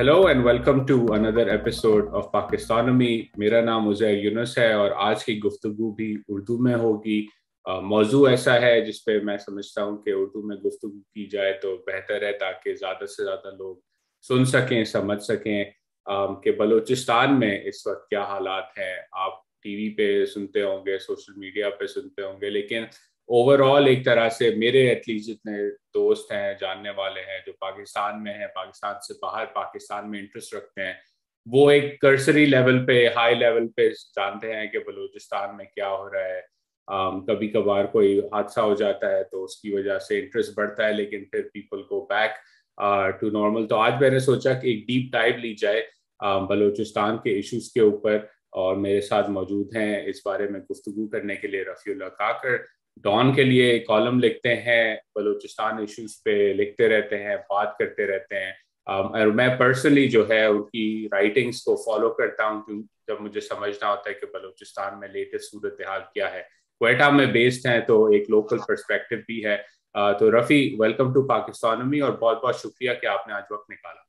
Hello and welcome to another episode of पाकिस्तानमी मेरा नाम उजैर यूनस है और आज की गुफ्तु भी उर्दू में होगी मौजू ऐसा है जिसपे मैं समझता हूँ कि उर्दू में गुफ्तु की जाए तो बेहतर है ताकि ज़्यादा से ज़्यादा लोग सुन सकें समझ सकें कि बलूचिस्तान में इस वक्त क्या हालात हैं आप टीवी पे सुनते होंगे सोशल मीडिया पे सुनते होंगे लेकिन ओवरऑल एक तरह से मेरे एटलीस्ट जितने दोस्त हैं जानने वाले हैं जो पाकिस्तान में हैं पाकिस्तान से बाहर पाकिस्तान में इंटरेस्ट रखते हैं वो एक कर्सरी लेवल पे हाई लेवल पे जानते हैं कि बलूचिस्तान में क्या हो रहा है कभी कभार कोई हादसा हो जाता है तो उसकी वजह से इंटरेस्ट बढ़ता है लेकिन फिर पीपल को बैक टू नॉर्मल तो आज मैंने सोचा कि एक डीप डाइव ली जाए बलूचिस्तान के इश्यूज के ऊपर और मेरे साथ मौजूद हैं इस बारे में गुफ्तगु करने के लिए रफी काकर डॉन के लिए कॉलम लिखते हैं बलूचिस्तान इश्यूज पे लिखते रहते हैं बात करते रहते हैं um, और मैं पर्सनली जो है उनकी राइटिंग्स को फॉलो करता हूँ जब मुझे समझना होता है कि बलूचिस्तान में लेटेस्ट सूरत हाल क्या है कोटा में बेस्ड हैं तो एक लोकल परस्पेक्टिव भी है uh, तो रफ़ी वेलकम टू पाकिस्तान और बहुत बहुत शुक्रिया कि आपने आज वक्त निकाला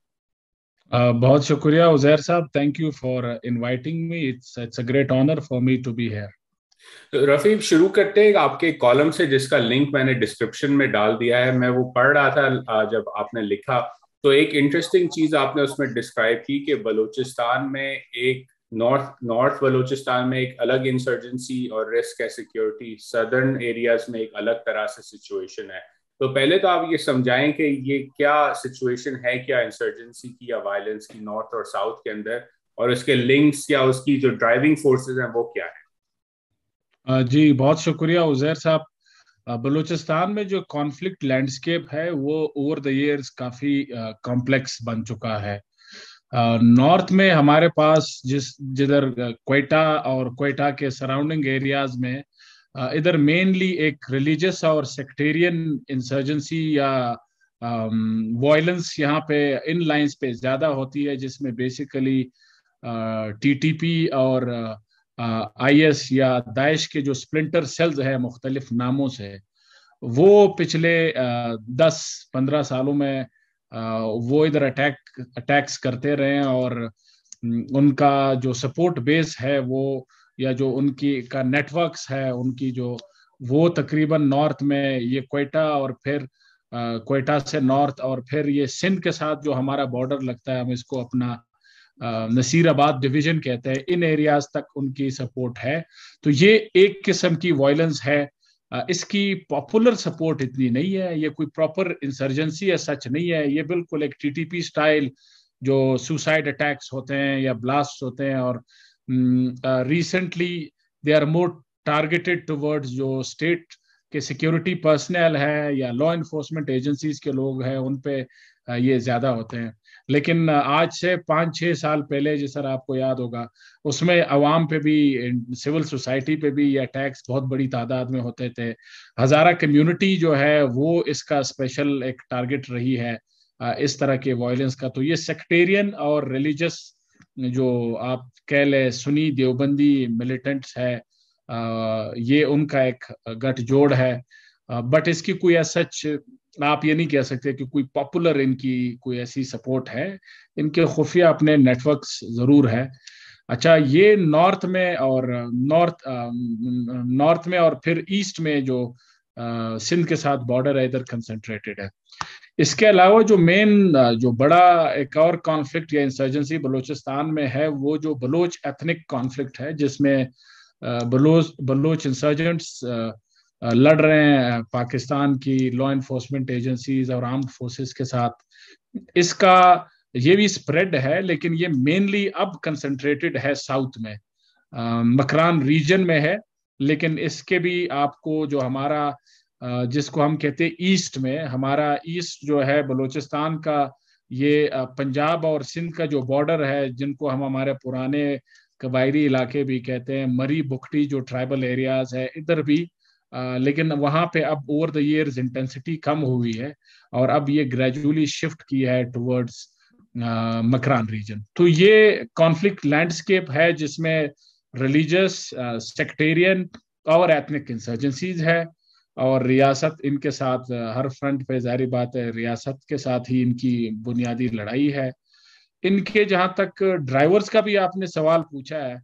Uh, बहुत शुक्रिया उजैर साहब thank you for inviting me it's it's a great honour for me to be here तो रफी शुरू करते हैं आपके कॉलम से जिसका लिंक मैंने डिस्क्रिप्शन में डाल दिया है मैं वो पढ़ रहा था जब आपने लिखा तो एक इंटरेस्टिंग चीज आपने उसमें डिस्क्राइब की कि बलूचिस्तान में एक नॉर्थ नॉर्थ बलूचिस्तान में एक अलग इंसर्जेंसी और रिस्क है सिक्योरिटी सदर्न एरियाज में एक अलग तरह से सिचुएशन है तो पहले तो आप ये समझाएं कि ये क्या सिचुएशन है क्या इंसर्जेंसी की या वायलेंस की नॉर्थ और साउथ के अंदर और उसके लिंक्स या उसकी जो ड्राइविंग फोर्सेज हैं वो क्या है जी बहुत शुक्रिया उजैर साहब बलूचिस्तान में जो कॉन्फ्लिक्ट लैंडस्केप है वो ओवर द इयर्स काफी कॉम्प्लेक्स बन चुका है नॉर्थ में हमारे पास जिस जिधर कोयटा और कोयटा के सराउंडिंग एरियाज में इधर मेनली एक रिलीजियस और सेक्टेरियन इंसर्जेंसी या वायलेंस यहाँ पे इन लाइंस पे ज्यादा होती है जिसमें बेसिकली टीटीपी और uh, आईएस या दाइश के जो स्प्लिंटर सेल्स है मुख्तलिफ नामों से वो पिछले दस पंद्रह सालों में वो इधर अटैक अटैक्स करते रहे हैं और उनका जो सपोर्ट बेस है वो या जो उनकी का नेटवर्क्स है उनकी जो वो तकरीबन नॉर्थ में ये कोयटा और फिर कोयटा से नॉर्थ और फिर ये सिंध के साथ जो हमारा बॉर्डर लगता है हम इसको अपना नसीराबाद डिवीजन कहते हैं इन एरियाज तक उनकी सपोर्ट है तो ये एक किस्म की वायलेंस है इसकी पॉपुलर सपोर्ट इतनी नहीं है ये कोई प्रॉपर इंसर्जेंसी है सच नहीं है ये बिल्कुल एक टीटीपी स्टाइल जो सुसाइड अटैक्स होते हैं या ब्लास्ट होते हैं और recently they are more targeted towards जो स्टेट के सिक्योरिटी पर्सनल है या लॉ इन्फोर्समेंट एजेंसीज के लोग हैं उन पे ये ज़्यादा होते हैं लेकिन आज से पाँच छः साल पहले जो सर आपको याद होगा उसमें अवाम पे भी सिविल सोसाइटी पे भी ये अटैक्स बहुत बड़ी तादाद में होते थे हज़ारा कम्युनिटी जो है वो इसका स्पेशल एक टारगेट रही है इस तरह के वायलेंस का तो ये सेक्टेरियन और रिलीजस जो आप कह लें सुनी देवबंदी मिलिटेंट्स है ये उनका एक गठजोड़ है बट uh, इसकी कोई सच uh, आप ये नहीं कह सकते कि कोई पॉपुलर इनकी कोई ऐसी सपोर्ट है इनके खुफिया अपने नेटवर्क्स जरूर है अच्छा ये नॉर्थ में और नॉर्थ uh, नॉर्थ mm, में और फिर ईस्ट में जो सिंध के साथ बॉर्डर है इधर कंसंट्रेटेड है इसके अलावा जो मेन जो बड़ा एक और कॉन्फ्लिक्ट या इंसर्जेंसी बलूचिस्तान में है वो जो बलोच एथनिक कॉन्फ्लिक्ट है जिसमें बलोच बलोच इंसर्जेंट्स लड़ रहे हैं पाकिस्तान की लॉ इन्फोर्समेंट एजेंसीज और आर्म्ड फोर्सेस के साथ इसका ये भी स्प्रेड है लेकिन ये मेनली अब कंसंट्रेटेड है साउथ में मकरान रीजन में है लेकिन इसके भी आपको जो हमारा जिसको हम कहते हैं ईस्ट में हमारा ईस्ट जो है बलूचिस्तान का ये पंजाब और सिंध का जो बॉर्डर है जिनको हम हमारे पुराने कबायरी इलाके भी कहते हैं मरी बुखटी जो ट्राइबल एरियाज है इधर भी लेकिन वहां पे अब ओवर द ईयर इंटेंसिटी कम हुई है और अब ये ग्रेजुअली शिफ्ट की है टुवर्ड्स मकरान रीजन तो ये कॉन्फ्लिक्ट लैंडस्केप है जिसमें रिलीजियस सेक्टेरियन और एथनिक इंसर्जेंसीज है और रियासत इनके साथ हर फ्रंट पे जारी बात है रियासत के साथ ही इनकी बुनियादी लड़ाई है इनके जहाँ तक ड्राइवर्स का भी आपने सवाल पूछा है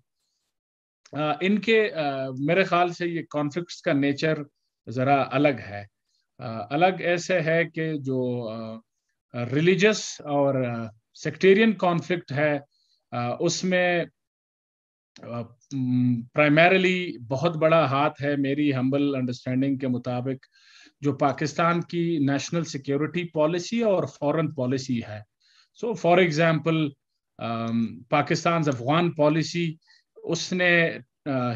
इनके मेरे ख्याल से ये कॉन्फ्लिक्ट्स का नेचर ज़रा अलग है अलग ऐसे है कि जो रिलीजस और सेक्टेरियन कॉन्फ्लिक्ट है उसमें प्राइमरली बहुत बड़ा हाथ है मेरी हम्बल अंडरस्टैंडिंग के मुताबिक जो पाकिस्तान की नेशनल सिक्योरिटी पॉलिसी और फॉरेन पॉलिसी है so for example Pakistan Afghan policy उसने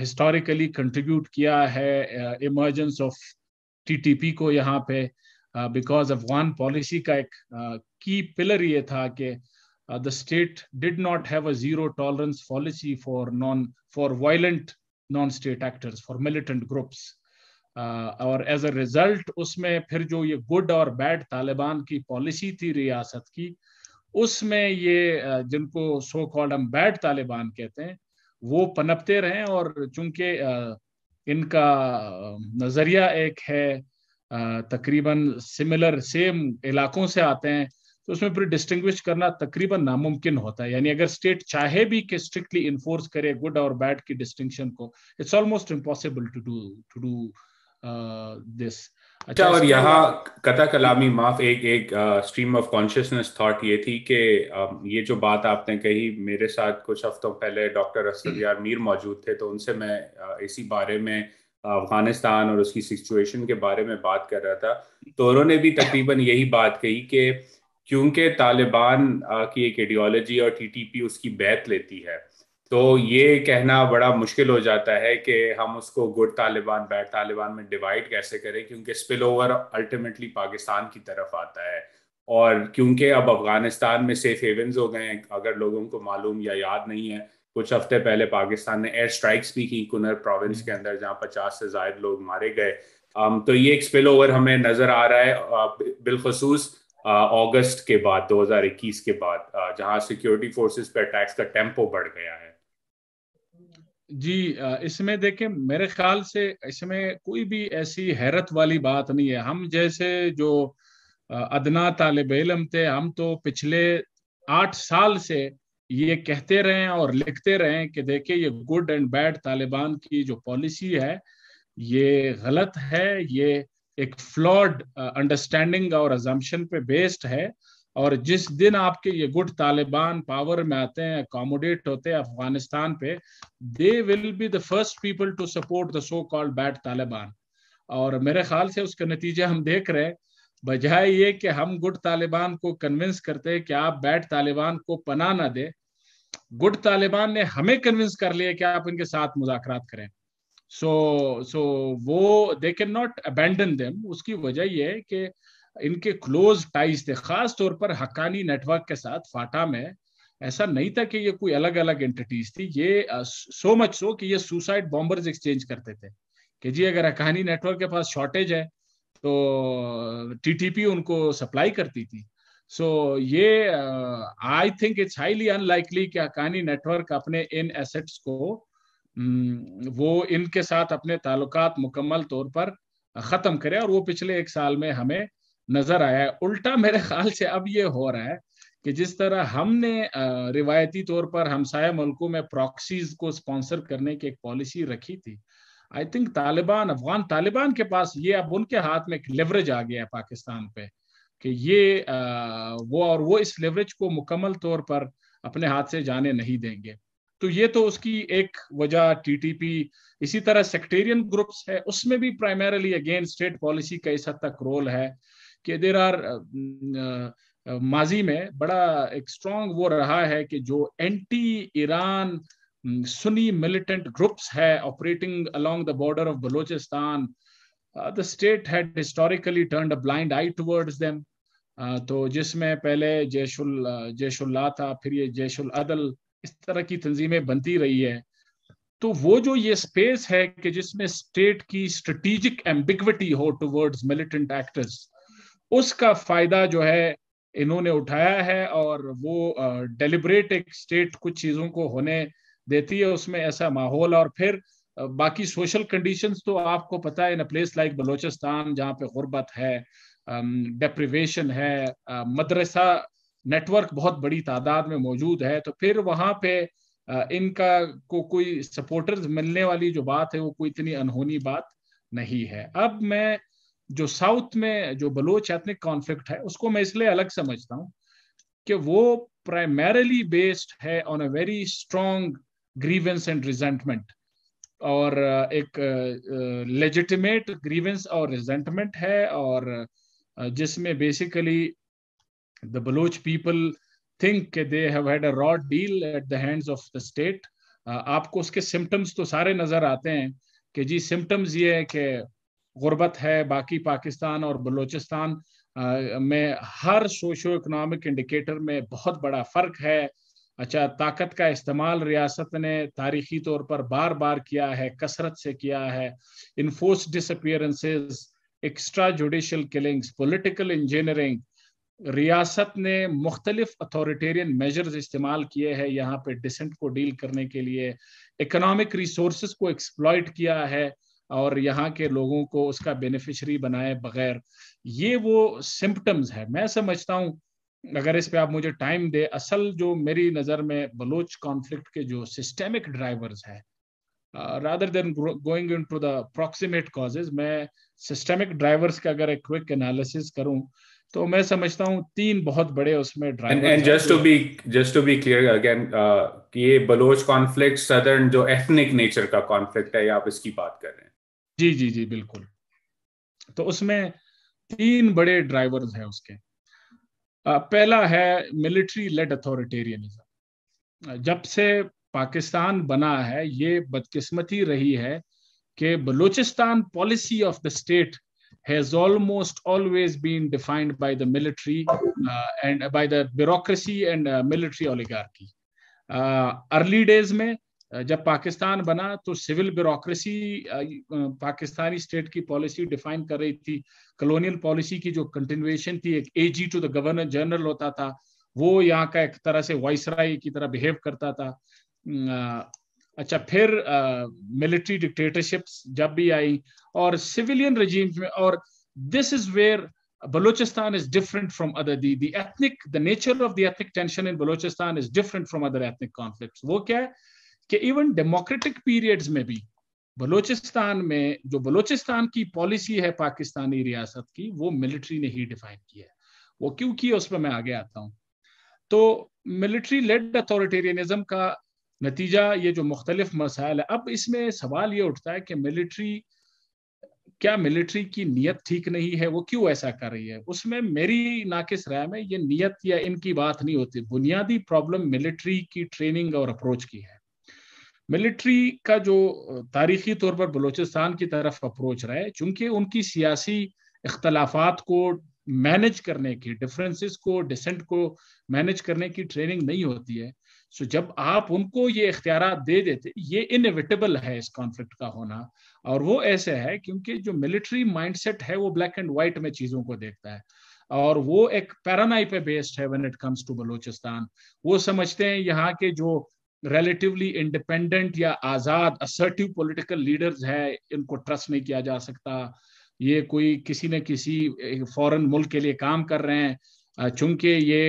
हिस्टोरिकली कंट्रीब्यूट किया है इमर्जेंस ऑफ टीटीपी को यहाँ पे बिकॉज अफगान पॉलिसी का एक की पिलर ये था कि the state did not have a zero tolerance policy for non for violent non state actors for militant groups और एज अ रिजल्ट उसमें फिर जो ये गुड और बैड तालिबान की पॉलिसी थी रियासत की उसमें ये जिनको सो कॉल्ड हम बैड तालिबान कहते हैं वो पनपते रहे और चूंकि इनका नज़रिया एक है तकरीबन सिमिलर सेम इलाकों से आते हैं तो उसमें फिर डिस्टिंग्विश करना तकरीबन नामुमकिन होता है यानी अगर स्टेट चाहे भी कि स्ट्रिक्टली इन्फोर्स करे गुड और बैड की डिस्टिंक्शन को it's almost impossible to do to do this अच्छा और यहाँ कथा कलामी माफ एक एक स्ट्रीम ऑफ कॉन्शियसनेस थॉट ये थी कि ये जो बात आपने कही मेरे साथ कुछ हफ्तों पहले डॉक्टर असद यार मीर मौजूद थे तो उनसे मैं इसी बारे में अफगानिस्तान और उसकी सिचुएशन के बारे में बात कर रहा था तो उन्होंने भी तकरीबन यही बात कही कि क्योंकि तालिबान की एक आइडियोलॉजी और टीटीपी उसकी बैत लेती है तो ये कहना बड़ा मुश्किल हो जाता है कि हम उसको गुड तालिबान बैड तालिबान में डिवाइड कैसे करें क्योंकि स्पिल ओवर अल्टीमेटली पाकिस्तान की तरफ आता है और क्योंकि अब अफगानिस्तान में सेफ हेवन्स हो गए हैं अगर लोगों को मालूम या याद नहीं है कुछ हफ्ते पहले पाकिस्तान ने एयर स्ट्राइक्स भी की कुनर प्रोविंस के हम्म। अंदर जहाँ पचास से जायद लोग मारे गए तो ये एक स्पिल ओवर हमें नजर आ रहा है बिलखसूस अगस्त के बाद 2021 के बाद जहाँ सिक्योरिटी फोर्सेस पर अटैक्स का टेम्पो बढ़ गया है जी इसमें देखें मेरे ख्याल से इसमें कोई भी ऐसी हैरत वाली बात नहीं है हम जैसे जो अदना तालब इलम थे हम तो पिछले आठ साल से ये कहते रहे और लिखते रहे कि देखिए ये गुड एंड बैड तालिबान की जो पॉलिसी है ये गलत है ये एक फ्लॉड अंडरस्टैंडिंग और अजम्पन पे बेस्ड है और जिस दिन आपके ये गुट तालिबान पावर में आते हैं अकोमोडेट होते हैं अफगानिस्तान पे they will be the first people to support the so called bad Taliban और मेरे ख्याल से उसके नतीजे हम देख रहे हैं बजाय ये कि हम गुड तालिबान को कन्विंस करते हैं कि आप बैड तालिबान को पना ना दे गुड तालिबान ने हमें कन्विंस कर लिया कि आप इनके साथ मुजाकर करें सो so, सो so, वो they can not abandon them उसकी वजह यह है कि इनके क्लोज टाइज थे खास तौर पर हकानी नेटवर्क के साथ फाटा में ऐसा नहीं था कि ये कोई अलग अलग एंटिटीज थी ये सो मच सो कि ये सुसाइड बॉम्बर्स एक्सचेंज करते थे कि जी अगर हकानी नेटवर्क के पास शॉर्टेज है तो टीटीपी उनको सप्लाई करती थी सो so, ये I think it's highly unlikely कि हकानी नेटवर्क अपने इन एसेट्स को वो इनके साथ अपने ताल्लुकात मुकम्मल तौर पर ख़त्म करे और वो पिछले एक साल में हमें नजर आया है उल्टा मेरे ख्याल से अब ये हो रहा है कि जिस तरह हमने रिवायती तौर पर हमसाय मुल्कों में प्रॉक्सीज को स्पॉन्सर करने की एक पॉलिसी रखी थी आई थिंक तालिबान अफगान तालिबान के पास ये अब उनके हाथ में एक लेवरेज आ गया है पाकिस्तान पे कि ये आ, वो और वो इस लेवरेज को मुकम्मल तौर पर अपने हाथ से जाने नहीं देंगे तो ये तो उसकी एक वजह टीटीपी इसी तरह सेक्टेरियन ग्रुप्स है उसमें भी प्राइमरली अगेन स्टेट पॉलिसी का इस हद तक रोल है कि देर आर माजी में बड़ा एक स्ट्रॉन्ग वो रहा है कि जो anti Iran Sunni militant groups है operating along the border of Balochistan the state had historically turn a blind eye towards them तो जिसमें पहले जैशुल जैशुल्ला था फिर ये जैशुल अदल इस तरह की तंजीमें बनती रही है तो वो जो ये स्पेस है कि जिसमें स्टेट की स्ट्रेटिजिक एम्बिग्विटी हो टूवर्ड्स मिलिटेंट एक्टर्स उसका फायदा जो है इन्होंने उठाया है और वो डेलिबरेट एक स्टेट कुछ चीजों को होने देती है उसमें ऐसा माहौल और फिर बाकी सोशल कंडीशंस तो आपको पता है इन प्लेस लाइक बलोचिस्तान जहाँ पे गुर्बत है डिप्रिवेशन है मदरसा नेटवर्क बहुत बड़ी तादाद में मौजूद है तो फिर वहाँ पे इनका को कोई सपोर्टर्स मिलने वाली जो बात है वो कोई इतनी अनहोनी बात नहीं है अब मैं जो साउथ में जो बलोच एथनिक कॉन्फ्लिक्ट है उसको मैं इसलिए अलग समझता हूँ कि वो प्राइमरली बेस्ड है on a very strong grievance and resentment और uh, एक लेजिटिमेट uh, ग्रीवेंस uh, और रिजेंटमेंट है और जिसमें basically the Baloch people think के they have had a raw deal at the hands of the state आपको उसके सिम्टम्स तो सारे नजर आते हैं कि जी सिम्टम्स ये है कि गुर्बत है बाकी पाकिस्तान और बलूचिस्तान में हर सोशो इकोनॉमिक इंडिकेटर में बहुत बड़ा फ़र्क है अच्छा ताकत का इस्तेमाल रियासत ने तारीखी तौर पर बार बार किया है कसरत से किया है enforced disappearances extra judicial killings political engineering रियासत ने मुख्तलिफ अथॉरिटेरियन मेजर्स इस्तेमाल किए हैं यहाँ पे डिसेंट को डील करने के लिए इकोनॉमिक रिसोर्स को एक्सप्लॉयट किया है और यहाँ के लोगों को उसका बेनिफिशरी बनाए बगैर ये वो सिम्टम्स है मैं समझता हूँ अगर इस पे आप मुझे टाइम दे असल जो मेरी नज़र में बलोच कॉन्फ्लिक्ट के जो सिस्टेमिक ड्राइवर्स है rather than going into the approximate causes मैं सिस्टेमिक ड्राइवर्स का अगर एक क्विक एनालिसिस करूँ तो मैं समझता हूँ तीन बहुत बड़े उसमें drivers and just to be just to be clear again ये बलोच कॉन्फ्लिक्ट सदर्न जो एथनिक नेचर का कॉन्फ्लिक्ट है आप इसकी बात कर रहे हैं जी जी जी बिल्कुल तो उसमें तीन बड़े ड्राइवर्स हैं उसके पहला है मिलिट्री लेड अथॉरिटेरियनिज्म जब से पाकिस्तान बना है ये बदकिस्मती रही है कि Balochistan policy of the state has almost always been defined by the military and by the bureaucracy and military oligarchy early days में जब पाकिस्तान बना तो सिविल ब्यूरोक्रेसी पाकिस्तानी स्टेट की पॉलिसी डिफाइन कर रही थी कलोनियल पॉलिसी की जो कंटिन्यूएशन थी एक AG to the governor general होता था वो यहाँ का एक तरह से वाइसराय की तरह बिहेव करता था अच्छा फिर मिलिट्री डिक्टेटरशिप्स जब भी आई और सिविलियन रजीम्स में और this is where Balochistan is different from other the the ethnic the nature of the ethnic tension in Balochistan is different from other ethnic conflicts. वो क्या है कि इवन डेमोक्रेटिक पीरियड्स में भी बलोचिस्तान में जो बलोचिस्तान की पॉलिसी है पाकिस्तानी रियासत की वो मिलिट्री ने ही डिफाइन की है वो क्यों की है उस पर मैं आगे आता हूँ तो मिलिट्री लेड अथॉरिटेरियनिज्म का नतीजा ये जो मुख्तलिफ मसाइल है अब इसमें सवाल ये उठता है कि मिलिट्री क्या मिलिट्री की नीयत ठीक नहीं है वो क्यों ऐसा कर रही है उसमें मेरी नाकिस राय में ये नीयत या इनकी बात नहीं होती बुनियादी प्रॉब्लम मिलिट्री की ट्रेनिंग और अप्रोच की है मिलिट्री का जो तारीखी तौर पर बलूचिस्तान की तरफ अप्रोच रहा है चूंकि उनकी सियासी इख्तलाफात को मैनेज करने की डिफरेंसेस को डिसेंट को मैनेज करने की ट्रेनिंग नहीं होती है सो जब आप उनको ये इख्तियार दे देते ये इनविटेबल है इस कॉन्फ्लिक्ट का होना और वो ऐसे है क्योंकि जो मिलिट्री माइंडसेट है वो ब्लैक एंड वाइट में चीज़ों को देखता है और वो एक पैरानाई पे बेस्ड है when it comes to Balochistan वो समझते हैं यहाँ के जो रिलेटिवली इंडिपेंडेंट या आजाद असर्टिव पॉलिटिकल लीडर्स है इनको ट्रस्ट नहीं किया जा सकता ये कोई किसी न किसी फॉरेन मुल्क के लिए काम कर रहे हैं चूंकि ये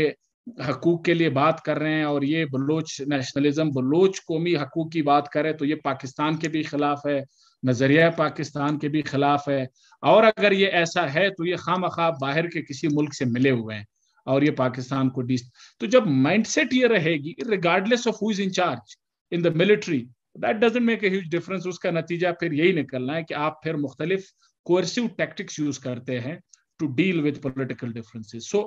हकूक के लिए बात कर रहे हैं और ये बलोच नेशनलिज्म बलोच कौमी हकूक की बात करें तो ये पाकिस्तान के भी खिलाफ है नज़रिया पाकिस्तान के भी खिलाफ है और अगर ये ऐसा है तो ये खाम खा बाहर के किसी मुल्क से मिले हुए हैं और ये पाकिस्तान को डिस तो जब माइंडसेट ये रहेगी regardless of who is in charge in the military that doesn't make a huge difference उसका नतीजा फिर यही निकलना है कि आप फिर मुख्तलिफ कोर्सिव टैक्टिक्स यूज करते हैं to deal with political differences so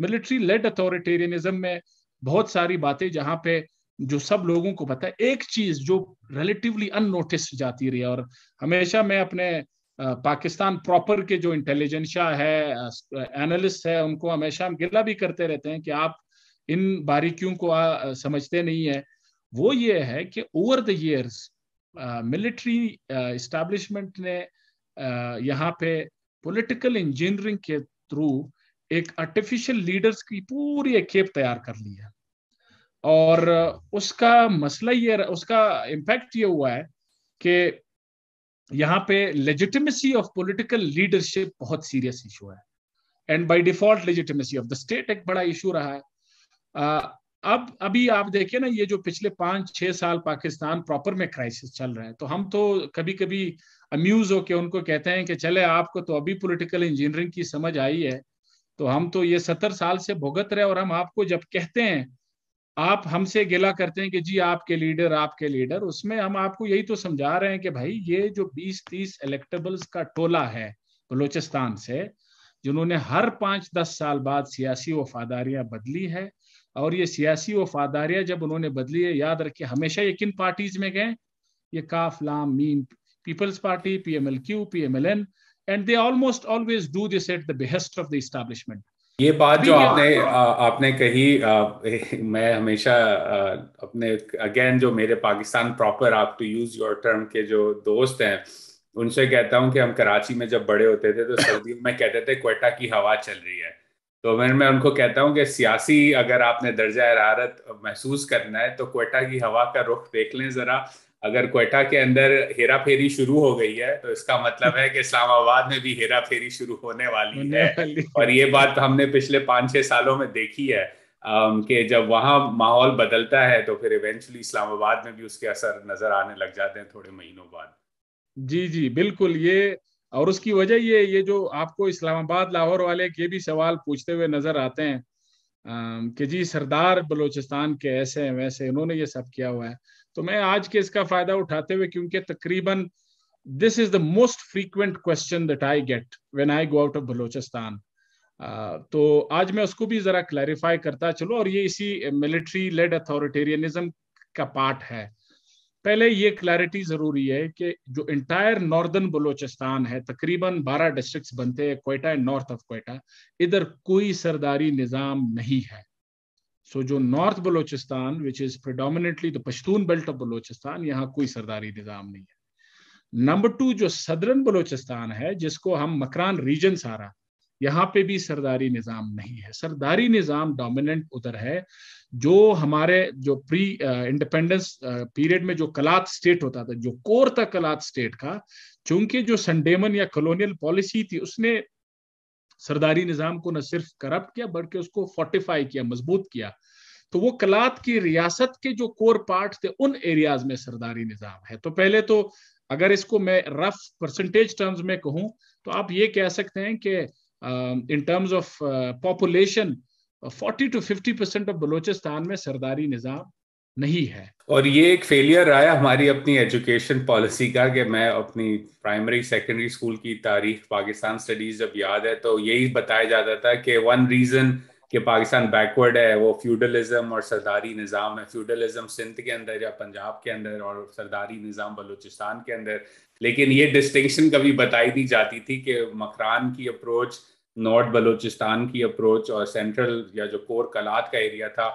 military led authoritarianism में बहुत सारी बातें जहाँ पे जो सब लोगों को पता है एक चीज जो रिलेटिवली अननोटिस जाती रही है और हमेशा मैं अपने पाकिस्तान प्रॉपर के जो इंटेलिजेंसिया है एनालिस्ट है उनको हमेशा हम गिला भी करते रहते हैं कि आप इन बारीकियों को आ, समझते नहीं है वो ये है कि over the years military establishment ने uh, यहाँ पे पॉलिटिकल इंजीनियरिंग के थ्रू एक आर्टिफिशियल लीडर्स की पूरी एक खेप तैयार कर ली है और उसका मसला ये उसका इम्पैक्ट ये हुआ है कि यहाँ पे लेजिटिमेसी ऑफ पॉलिटिकल लीडरशिप बहुत सीरियस इशू है and by default legitimacy of the state एक बड़ा इशू रहा है uh, अब अभी आप देखिए ना ये जो पिछले पांच छह साल पाकिस्तान प्रॉपर में क्राइसिस चल रहा है तो हम तो कभी कभी अम्यूज होके उनको कहते हैं कि चले आपको तो अभी पोलिटिकल इंजीनियरिंग की समझ आई है तो हम तो ये सत्तर साल से भुगत रहे और हम आपको जब कहते हैं आप हमसे गिला करते हैं कि जी आपके लीडर आपके लीडर उसमें हम आपको यही तो समझा रहे हैं कि भाई ये जो 20-30 इलेक्टेबल्स का टोला है बलोचिस्तान से जिन्होंने हर पांच दस साल बाद सियासी वफादारियां बदली है और ये सियासी वफादारियां जब उन्होंने बदली है याद रखिए हमेशा ये किन पार्टीज में गए ये काफ लाम मीन people's party P M L Q P M L N and they almost always do this at the behest of the establishment ये बात जो आपने हाँ। आ, आपने कही आ, मैं हमेशा आ, अपने अगेन जो मेरे पाकिस्तान प्रॉपर आप टू यूज योर टर्म के जो दोस्त हैं उनसे कहता हूँ कि हम कराची में जब बड़े होते थे तो सर्दियों में कहते थे कोयटा की हवा चल रही है तो मैं मैं उनको कहता हूँ कि सियासी अगर आपने दर्जा हरारत महसूस करना है तो कोयटा की हवा का रुख देख लें ज़रा अगर कोयटा के अंदर हेरा फेरी शुरू हो गई है तो इसका मतलब है कि इस्लामाबाद में भी हेरा फेरी शुरू होने वाली है वाली। और ये बात हमने पिछले पाँच छह सालों में देखी है कि जब वहां माहौल बदलता है तो फिर इवेंचुअली इस्लामाबाद में भी उसके असर नजर आने लग जाते हैं थोड़े महीनों बाद जी जी बिल्कुल ये और उसकी वजह ये ये जो आपको इस्लामाबाद लाहौर वाले के भी सवाल पूछते हुए नजर आते हैं कि जी सरदार बलूचिस्तान के ऐसे वैसे उन्होंने ये सब किया हुआ है तो मैं आज के इसका फायदा उठाते हुए क्योंकि तकरीबन this is the most frequent question that I get when I go out of Balochistan तो आज मैं उसको भी जरा क्लैरिफाई करता चलो और ये इसी मिलिट्री लेड अथॉरिटेरियनिज्म का पार्ट है पहले ये क्लैरिटी जरूरी है कि जो इंटायर नॉर्दर्न बलोचिस्तान है तकरीबन 12 डिस्ट्रिक्ट्स बनते हैं Quetta and north of Quetta इधर कोई सरदारी निज़ाम नहीं है सो जो north Balochistan which is predominantly the Pashtun belt of Balochistan यहाँ कोई सरदारी निज़ाम नहीं है नंबर टू जो सदरन बलोचिस्तान है जिसको हम मकरान रीजन सारा यहाँ पे भी सरदारी निज़ाम नहीं है सरदारी निज़ाम डोमिनेंट उधर है जो हमारे जो प्री इंडिपेंडेंस पीरियड में जो कलात स्टेट होता था जो कोर था कलात स्टेट का चूंकि जो संडेमन या कॉलोनियल पॉलिसी थी उसने सरदारी निज़ाम को न सिर्फ करप्ट किया बल्कि उसको फोर्टिफाई किया मजबूत किया तो वो कलात की रियासत के जो कोर पार्ट थे उन एरियाज में सरदारी निज़ाम है तो पहले तो अगर इसको मैं रफ परसेंटेज टर्म्स में कहूँ तो आप ये कह सकते हैं कि in terms of population 40 to 50 percent of Balochistan में सरदारी निज़ाम नहीं है और ये एक फेलियर आया हमारी अपनी एजुकेशन पॉलिसी का कि मैं अपनी प्राइमरी सेकेंडरी स्कूल की तारीख पाकिस्तान स्टडीज जब याद है तो यही बताया जाता था कि वन रीजन कि पाकिस्तान बैकवर्ड है वो फ्यूडलिज्म और सरदारी निज़ाम है फ्यूडलिज्म सिंध के अंदर या पंजाब के अंदर और सरदारी निज़ाम बलूचिस्तान के अंदर लेकिन ये डिस्टिंक्शन कभी बताई नहीं जाती थी कि मकरान की अप्रोच नॉर्थ बलूचिस्तान की अप्रोच और सेंट्रल या जो कोर कलात का एरिया था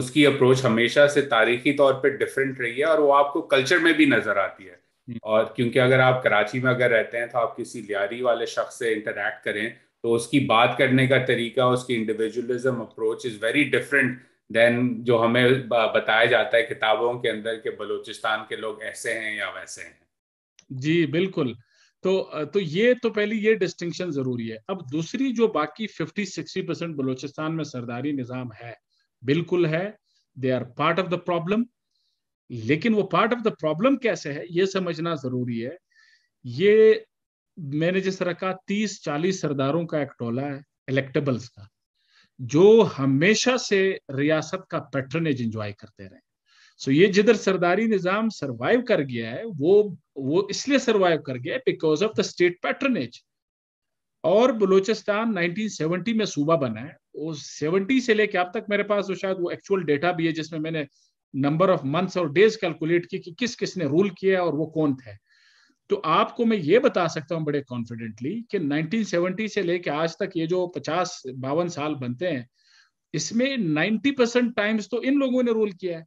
उसकी अप्रोच हमेशा से तारीखी तौर पर डिफरेंट रही है और वो आपको कल्चर में भी नजर आती है हम्म। और क्योंकि अगर आप कराची में अगर रहते हैं तो आप किसी लियारी वाले शख्स से इंटरेक्ट करें तो उसकी बात करने का तरीका उसकी individualism approach is very different than जो हमें बताया जाता है किताबों के अंदर के बलूचिस्तान के लोग ऐसे हैं या वैसे हैं जी बिल्कुल तो तो ये तो पहली ये डिस्टिंक्शन जरूरी है अब दूसरी जो बाकी फिफ्टी सिक्सटी परसेंट बलोचिस्तान में सरदारी निज़ाम है बिल्कुल है they are part of the problem लेकिन वो पार्ट ऑफ द प्रॉब्लम कैसे है ये समझना जरूरी है ये मैंने जिस तरह कहा तीस चालीस सरदारों का एक टोला है इलेक्टेबल्स का जो हमेशा से रियासत का पैटर्नेज इंजॉय करते रहे सो so, ये जिधर सरदारी निजाम सरवाइव कर गया है वो वो इसलिए सरवाइव कर गया है because of the state patronage और बलूचिस्तान 1970 में सूबा बना है उस 70 से लेके अब तक मेरे पास तो शायद वो एक्चुअल डेटा भी है जिसमें मैंने नंबर ऑफ मंथ्स और डेज कैलकुलेट की कि किस किसने रूल किया और वो कौन थे तो आपको मैं ये बता सकता हूँ बड़े कॉन्फिडेंटली कि 1970 से लेके आज तक ये जो पचास बावन साल बनते हैं इसमें 90 परसेंट टाइम्स तो इन लोगों ने रूल किया है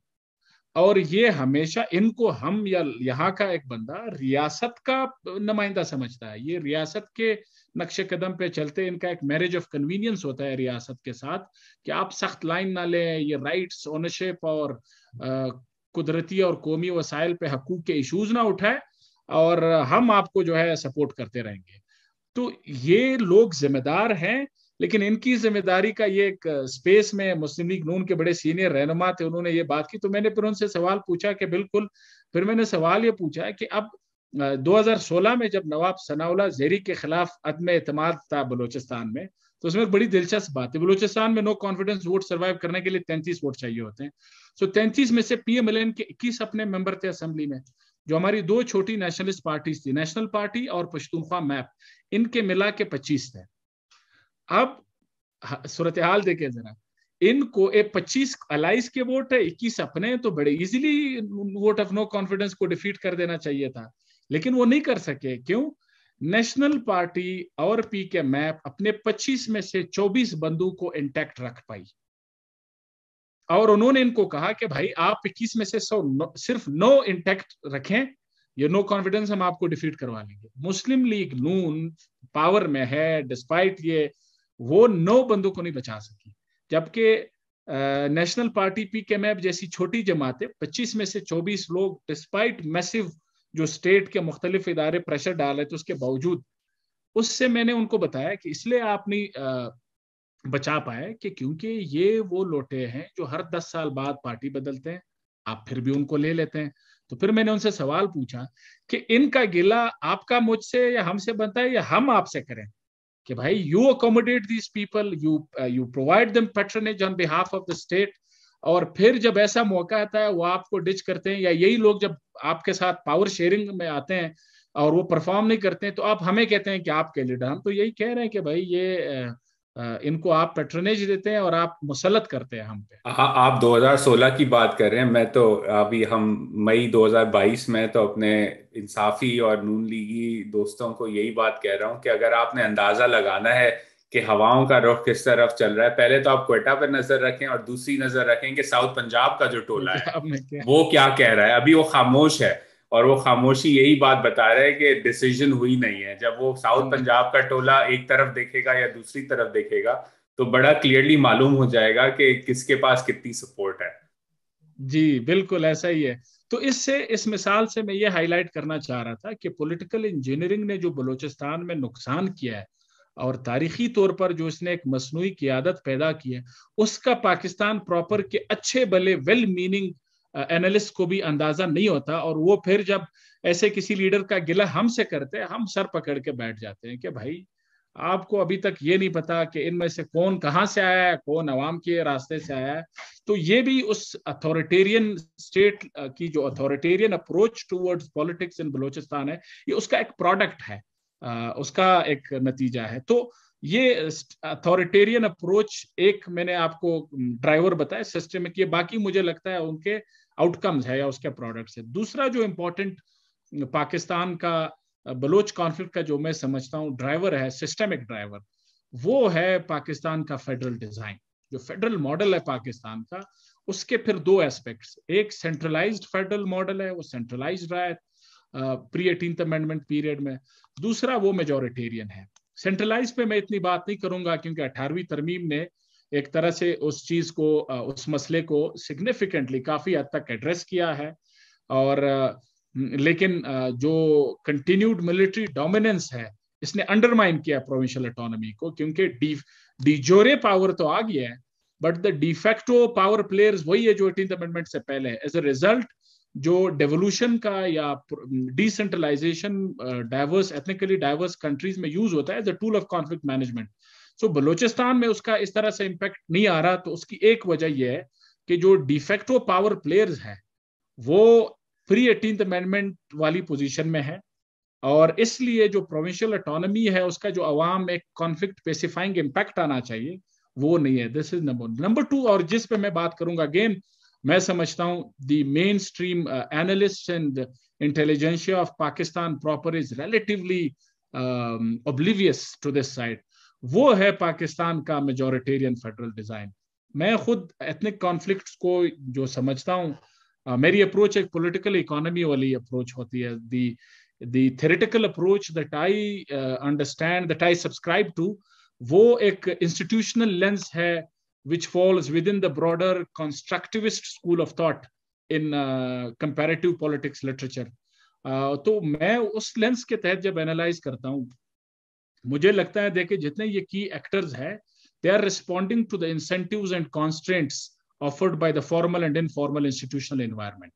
और ये हमेशा इनको हम या यहाँ का एक बंदा रियासत का नुमाइंदा समझता है ये रियासत के नक्शे कदम पे चलते इनका एक मैरिज ऑफ कन्वीनियंस होता है रियासत के साथ कि आप सख्त लाइन ना लें ये राइट्स ओनरशिप और कुदरती और कौमी वसाइल पे हकूक के इशूज ना उठाए और हम आपको जो है सपोर्ट करते रहेंगे तो ये लोग जिम्मेदार हैं लेकिन इनकी जिम्मेदारी का ये एक स्पेस में मुस्लिम लीग नून के बड़े सीनियर रहनुमा थे उन्होंने ये बात की तो मैंने फिर उनसे सवाल पूछा कि बिल्कुल फिर मैंने सवाल ये पूछा कि अब 2016 में जब नवाब सनाउला जेरी के खिलाफ अदम एतम था बलोचिस्तान में तो उसमें बड़ी दिलचस्प बात है बलोचिस्तान में नो कॉन्फिडेंस वोट सर्वाइव करने के लिए तैंतीस वोट चाहिए होते हैं सो तैंतीस में से पीएमएलएन के इक्कीस अपने मेंबर थे असेंबली में जो हमारी दो छोटी नेशनलिस्ट पार्टीज थी नेशनल पार्टी और पश्तूनख्वा मैप इनके मिला के पच्चीस थे अब सूरत हाल देखे जरा इनको ए पच्चीस अलाइस के वोट है इक्कीस अपने तो बड़े easily vote of no confidence को डिफीट कर देना चाहिए था लेकिन वो नहीं कर सके क्यों नेशनल पार्टी और पी के मैप अपने 25 में से 24 बंदू को इंटैक्ट रख पाई और उन्होंने इनको कहा कि भाई आप इक्कीस में से सौ सिर्फ नो इंटैक्ट रखें ये नो कॉन्फिडेंस हम आपको डिफीट करवा लेंगे मुस्लिम लीग नून पावर में है डिस्पाइट ये वो नौ बंदों को नहीं बचा सकी जबकि national party P K MAP जैसी छोटी जमातें 25 में से 24 लोग डिस्पाइट मैसिव जो स्टेट के मुख्तलिफ इदारे प्रेशर डाल रहे थे उसके बावजूद उससे मैंने उनको बताया कि इसलिए आप नहीं बचा पाए कि क्योंकि ये वो लोटे हैं जो हर दस साल बाद पार्टी बदलते हैं आप फिर भी उनको ले लेते हैं तो फिर मैंने उनसे सवाल पूछा कि इनका गिला आपका मुझसे या हमसे बनता है या हम आपसे करें कि भाई you accommodate these people you you provide them patronage on behalf of the state और फिर जब ऐसा मौका आता है वो आपको डिच करते हैं या यही लोग जब आपके साथ पावर शेयरिंग में आते हैं और वो परफॉर्म नहीं करते हैं तो आप हमें कहते हैं कि आपके लीडर हम तो यही कह रहे हैं कि भाई ये uh, इनको आप पेट्रनेज देते हैं और आप मुसलत करते हैं हम पे आ, हाँ, आप 2016 की बात कर रहे हैं मैं तो अभी हम मई 2022 में तो अपने इंसाफी और नून लीगी दोस्तों को यही बात कह रहा हूँ कि अगर आपने अंदाजा लगाना है कि हवाओं का रुख किस तरफ चल रहा है पहले तो आप कोयटा पर नजर रखें और दूसरी नजर रखें कि साउथ पंजाब का जो टोला है वो क्या कह रहा है अभी वो खामोश है और वो खामोशी यही बात बता रहा है कि डिसीजन हुई नहीं है जब वो साउथ पंजाब हम्म। का टोला एक तरफ देखेगा या दूसरी तरफ देखेगा तो बड़ा क्लियरली मालूम हो जाएगा कि किसके पास कितनी सपोर्ट है जी बिल्कुल ऐसा ही है तो इससे इस मिसाल से मैं ये हाईलाइट करना चाह रहा था कि पॉलिटिकल इंजीनियरिंग ने जो बलूचिस्तान में नुकसान किया है और तारीखी तौर पर जो इसने एक मसनू की आदत पैदा की है उसका पाकिस्तान प्रॉपर के अच्छे भले वेल मीनिंग एनालिस्ट को भी अंदाजा नहीं होता और वो फिर जब ऐसे किसी लीडर का गिला हमसे करते हम सर पकड़ के बैठ जाते हैं कि भाई आपको अभी तक ये नहीं पता कि इनमें से कौन कहाँ से आया है कौन आवाम के रास्ते से आया है तो ये भी उस अथॉरिटेरियन स्टेट की जो authoritarian approach towards politics in Balochistan है ये उसका एक प्रोडक्ट है उसका एक नतीजा है तो ये अथॉरिटेरियन अप्रोच एक मैंने आपको ड्राइवर बताया सिस्टम की बाकी मुझे लगता है उनके आउटकम्स है या उसके प्रोडक्ट्स है दूसरा जो इम्पोर्टेंट पाकिस्तान का बलोच कॉन्फ्लिक्ट का जो मैं समझता हूँ ड्राइवर है सिस्टमिक ड्राइवर वो है पाकिस्तान का फेडरल डिजाइन जो फेडरल मॉडल है पाकिस्तान का उसके फिर दो एस्पेक्ट्स एक सेंट्रलाइज्ड फेडरल मॉडल है वो सेंट्रलाइज रहा है प्री एटीन अमेंडमेंट पीरियड में दूसरा वो मेजोरिटेरियन है सेंट्रलाइज पे मैं इतनी बात नहीं करूंगा क्योंकि अठारहवीं तरमीम ने एक तरह से उस चीज को उस मसले को सिग्निफिकेंटली काफी हद तक एड्रेस किया है और लेकिन जो कंटिन्यूड मिलिट्री डोमिनेंस है इसने अंडरमाइन किया प्रोविंशियल ऑटोनॉमी को क्योंकि डी डिजोरे पावर तो आ गया है but the de facto power players वही है जो एटीन अमेंडमेंट से पहले एज अ रिजल्ट जो डेवोल्यूशन का या decentralisation diverse ethnically diverse countries में यूज होता है as a tool of conflict management so Balochistan में उसका इस तरह से इम्पैक्ट नहीं आ रहा तो उसकी एक वजह यह है कि जो डिफेक्टो पावर प्लेयर्स हैं वो प्री एटीन अमेंडमेंट वाली पोजीशन में है और इसलिए जो प्रोविंशियल ऑटोनमी है उसका जो अवाम एक कॉन्फ्लिक्ट स्पेसिफाइंग इम्पैक्ट आना चाहिए वो नहीं है this is number number two और जिस पे मैं बात करूंगा अगेन मैं समझता हूँ the mainstream analyst and intelligentsia of Pakistan proper is relatively oblivious to this side वो है पाकिस्तान का मेजोरिटेरियन फेडरल डिज़ाइन मैं खुद एथनिक कॉन्फ्लिक्ट्स को जो समझता हूँ मेरी अप्रोच एक पॉलिटिकल इकोनॉमी वाली अप्रोच होती है the the theoretical approach that I understand that I subscribe to वो एक इंस्टीट्यूशनल लेंस है which falls within the broader constructivist school of thought in comparative politics literature तो मैं उस लेंस के तहत जब एनालाइज करता हूँ मुझे लगता है देखे जितने ये की एक्टर्स है they are responding to the incentive and constraints offered by the formal and informal institutional environment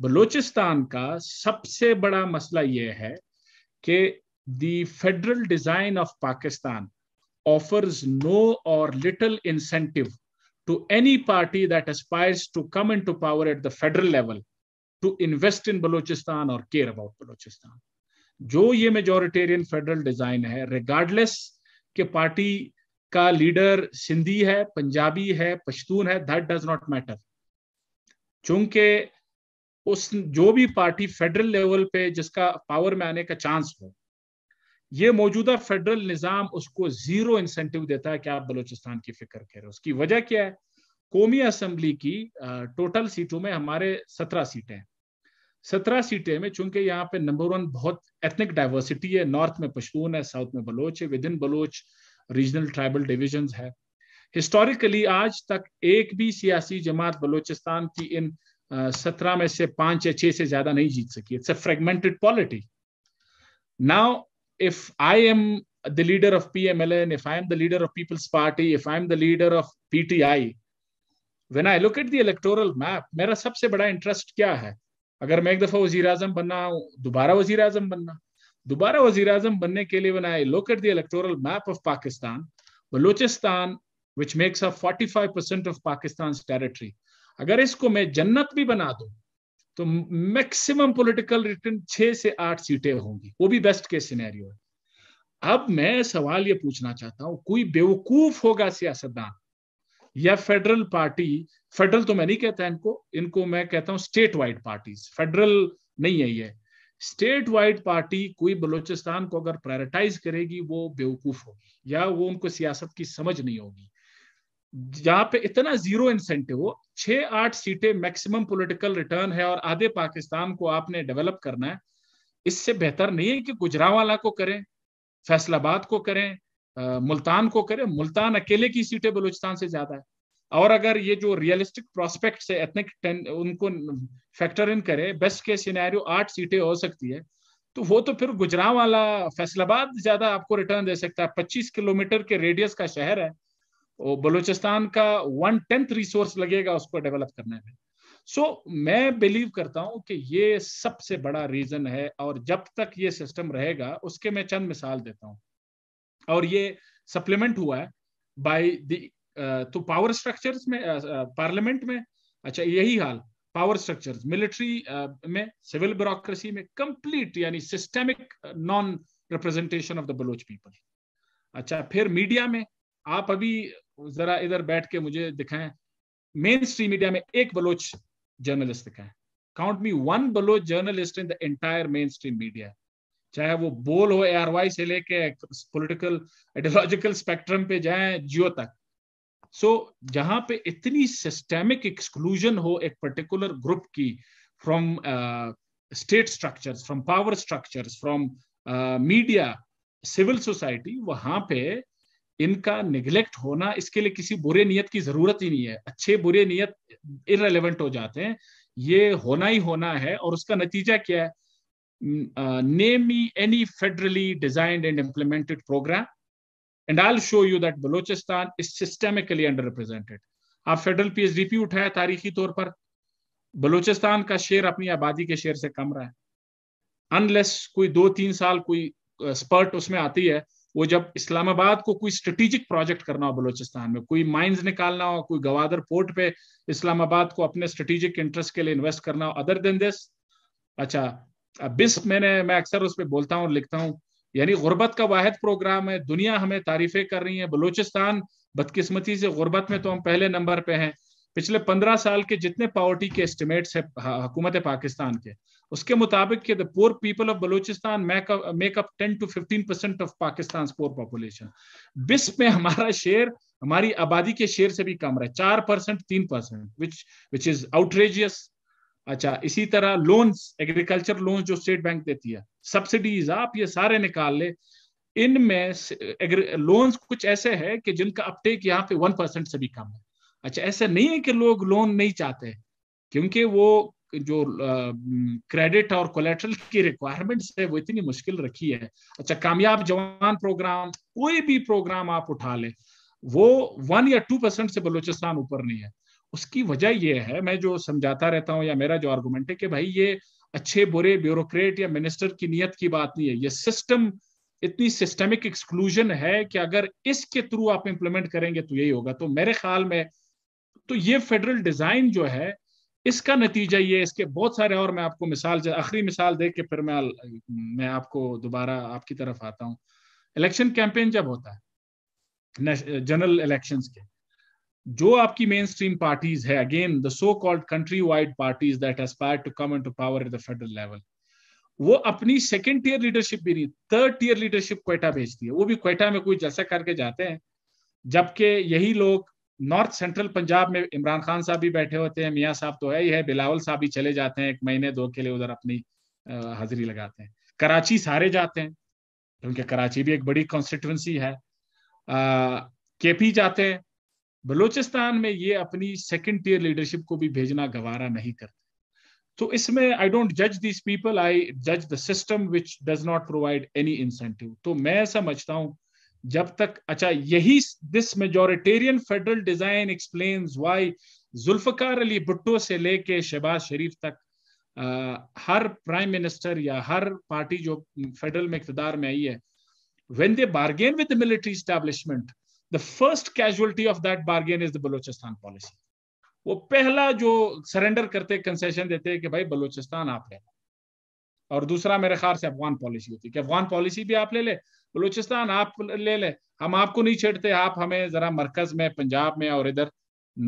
Balochistan का सबसे बड़ा मसला यह है कि the federal design of Pakistan offers no और little incentive to any party that aspires to come into power at the federal level to invest in Balochistan और care about Balochistan जो ये मेजोरिटेरियन फेडरल डिजाइन है रिगार्डलेस के party का leader Sindhi है पंजाबी है पश्तून है दैट डज नॉट मैटर चूंकि उस जो भी पार्टी फेडरल लेवल पे जिसका पावर में आने का चांस हो ये मौजूदा फेडरल निज़ाम उसको जीरो इंसेंटिव देता है कि आप बलूचिस्तान की फिक्र करें उसकी वजह क्या है कौमी असम्बली की टोटल सीटों में हमारे सत्रह सीटें हैं सत्रह सीटें में चूंकि यहाँ पे नंबर वन बहुत एथनिक डाइवर्सिटी है नॉर्थ में पश्तून है साउथ में बलोच है within Baloch regional tribal division है हिस्टोरिकली आज तक एक भी सियासी जमात बलोचिस्तान की इन सत्रह में से पांच या छह से ज्यादा नहीं जीत सकी it's a fragmented polity now if I am the leader of PMLN, if I am the leader of People's Party, if I am the leader of PTI, when I look at the electoral map मेरा सबसे बड़ा interest क्या है अगर मैं एक दफा वजीर आजम बनना दोबारा वजीर आजम बनना दोबारा वजीर आजम बनने के लिए बनाए look at the electoral map of Pakistan Balochistan which makes up 45 percent of Pakistan territory अगर इसको मैं जन्नत भी बना दू तो मैक्सिमम पोलिटिकल रिटर्न छह से आठ सीटें होंगी वो भी बेस्ट केस सिनेरियो है अब मैं सवाल ये पूछना चाहता हूं कोई बेवकूफ होगा सियासतदान या फेडरल पार्टी फेडरल तो मैं नहीं कहता इनको इनको मैं कहता हूँ स्टेट वाइड पार्टीज फेडरल नहीं है ये स्टेट वाइड पार्टी कोई बलोचिस्तान को अगर प्रायोरिटाइज करेगी वो बेवकूफ होगी या वो उनको सियासत की समझ नहीं होगी जहां पे इतना जीरो इंसेंटिव हो छह आठ सीटें मैक्सिमम पॉलिटिकल रिटर्न है और आधे पाकिस्तान को आपने डेवलप करना है इससे बेहतर नहीं है कि गुजरावाला को करें फैसलाबाद को करें मुल्तान को करें मुल्तान अकेले की सीटें बलूचिस्तान से ज्यादा है और अगर ये जो रियलिस्टिक प्रोस्पेक्ट है एथनिक उनको फैक्टर इन करे बेस्ट के सिनेरियो आठ सीटें हो सकती है तो वो तो फिर गुजरा वाला फैसलाबाद ज्यादा आपको रिटर्न दे सकता है पच्चीस किलोमीटर के रेडियस का शहर है और बलूचिस्तान का वन टेंथ रिसोर्स लगेगा उसको डेवलप करने में सो so, मैं बिलीव करता हूं कि ये सबसे बड़ा रीजन है और जब तक ये सिस्टम रहेगा उसके मैं चंद मिसाल देता हूँ और ये सप्लीमेंट हुआ है बाय द uh, तो पावर स्ट्रक्चर्स में पार्लियामेंट uh, uh, में अच्छा यही हाल पावर स्ट्रक्चर्स मिलिट्री में सिविल ब्यूरोक्रेसी में कंप्लीट यानी systemic non representation of the Baloch people अच्छा फिर मीडिया में आप अभी जरा इधर बैठ के मुझे दिखाएं मेन स्ट्रीम मीडिया में एक बलोच जर्नलिस्ट दिखाएं count me one Baloch journalist in the entire mainstream media चाहे वो बोल हो एआरवाई से लेके पॉलिटिकल आइडियोलॉजिकल स्पेक्ट्रम पे जाए जियो तक सो so, जहां पे इतनी सिस्टेमिक एक्सक्लूजन हो एक पर्टिकुलर ग्रुप की from state structures from power structures from media civil society वहां पे इनका निग्लेक्ट होना इसके लिए किसी बुरे नियत की जरूरत ही नहीं है अच्छे बुरे नियत इनरेलीवेंट हो जाते हैं ये होना ही होना है और उसका नतीजा क्या है uh, name me any federally designed and implemented program, and I'll show you that Balochistan is systemically underrepresented. आप फेडरल पीएचडीपी उठाए तारीखी तौर पर बलूचिस्तान का शेयर अपनी आबादी के शेयर से कम रहा है अनलेस कोई दो तीन साल कोई स्पर्ट uh, उसमें आती है वो जब इस्लामाबाद को कोई स्ट्रेटेजिक प्रोजेक्ट करना हो बलूचिस्तान में कोई माइंस निकालना हो कोई गवादर पोर्ट पे इस्लामाबाद को अपने स्ट्रेटेजिक इंटरेस्ट के लिए इन्वेस्ट करना हो अदर देन दिस अच्छा बिस्क मैंने मैं अक्सर उस पर बोलता हूँ लिखता हूँ यानी गुर्बत का वाद प्रोग्राम है दुनिया हमें तारीफें कर रही है बलूचिस्तान बदकिस्मती से गुर्बत में तो हम पहले नंबर पे हैं पिछले पंद्रह साल के जितने पावर्टी के एस्टिमेट्स है हुकूमत पाकिस्तान के उसके मुताबिक के the poor people of Balochistan make up ten to fifteen percent of Pakistan poor population BISP में हमारा शेयर हमारी आबादी के शेयर से भी कम रहा है चार परसेंट तीन percent which which is outrageous अच्छा इसी तरह लोन्स एग्रीकल्चर लोन्स जो स्टेट बैंक देती है सब्सिडीज आप ये सारे निकाल ले इनमें लोन्स कुछ ऐसे है कि जिनका अपटेक यहाँ पे वन परसेंट से भी कम है अच्छा ऐसा नहीं है कि लोग लोन नहीं चाहते क्योंकि वो जो क्रेडिट और कोलेट्रल की रिक्वायरमेंट्स है वो इतनी मुश्किल रखी है अच्छा कामयाब जवान प्रोग्राम कोई भी प्रोग्राम आप उठा ले वो वन या टू परसेंट से बलूचिस्तान ऊपर नहीं है उसकी वजह यह है मैं जो समझाता रहता हूँ या मेरा जो आर्गूमेंट है कि भाई ये अच्छे बुरे ब्यूरोक्रेट या मिनिस्टर की नीयत की बात नहीं है ये सिस्टम इतनी सिस्टमिक एक्सक्लूजन है कि अगर इसके थ्रू आप इम्प्लीमेंट करेंगे तो यही होगा तो मेरे ख्याल में तो ये फेडरल डिजाइन जो है इसका नतीजा ये इसके बहुत सारे और मैं आपको मिसाल आखिरी मिसाल दे के फिर मैं मैं आपको दोबारा आपकी तरफ आता हूँ इलेक्शन कैंपेन जब होता है जनरल इलेक्शंस के जो आपकी मेन स्ट्रीम पार्टीज है again the so called country wide parties that aspire to come into power at the federal level वो अपनी सेकेंड टीयर लीडरशिप भी नहीं थर्ड टीयर लीडरशिप क्वेटा भेजती है वो भी क्वेटा में कोई जैसा करके जाते हैं जबकि यही लोग नॉर्थ सेंट्रल पंजाब में इमरान खान साहब भी बैठे होते हैं मियाँ साहब तो है ही है बिलावल साहब भी चले जाते हैं एक महीने दो के लिए उधर अपनी हाजिरी लगाते हैं कराची सारे जाते हैं क्योंकि कराची भी एक बड़ी कॉन्स्टिट्यूंसी है के केपी जाते हैं बलूचिस्तान में ये अपनी सेकेंड टीयर लीडरशिप को भी भेजना गवारा नहीं करते तो इसमें आई डोंट जज दिस पीपल आई जज the system which does not provide any incentive तो मैं समझता हूं जब तक अच्छा यही this majoritarian federal design explain why Zulfikar Ali Bhutto से लेके शहबाज शरीफ तक आ, हर प्राइम मिनिस्टर या हर पार्टी जो फेडरल में इकतदार में आई है when they bargain with military establishment the first casualty of that bargain is the Balochistan policy वो पहला जो सरेंडर करते कंसेशन देते हैं कि भाई बलोचिस्तान आप ले और दूसरा मेरे ख्याल से अफगान पॉलिसी होती है कि अफगान पॉलिसी भी आप ले ले बलोचिस्तान आप ले ले हम आपको नहीं छेड़ते आप हमें जरा मरकज में पंजाब में और इधर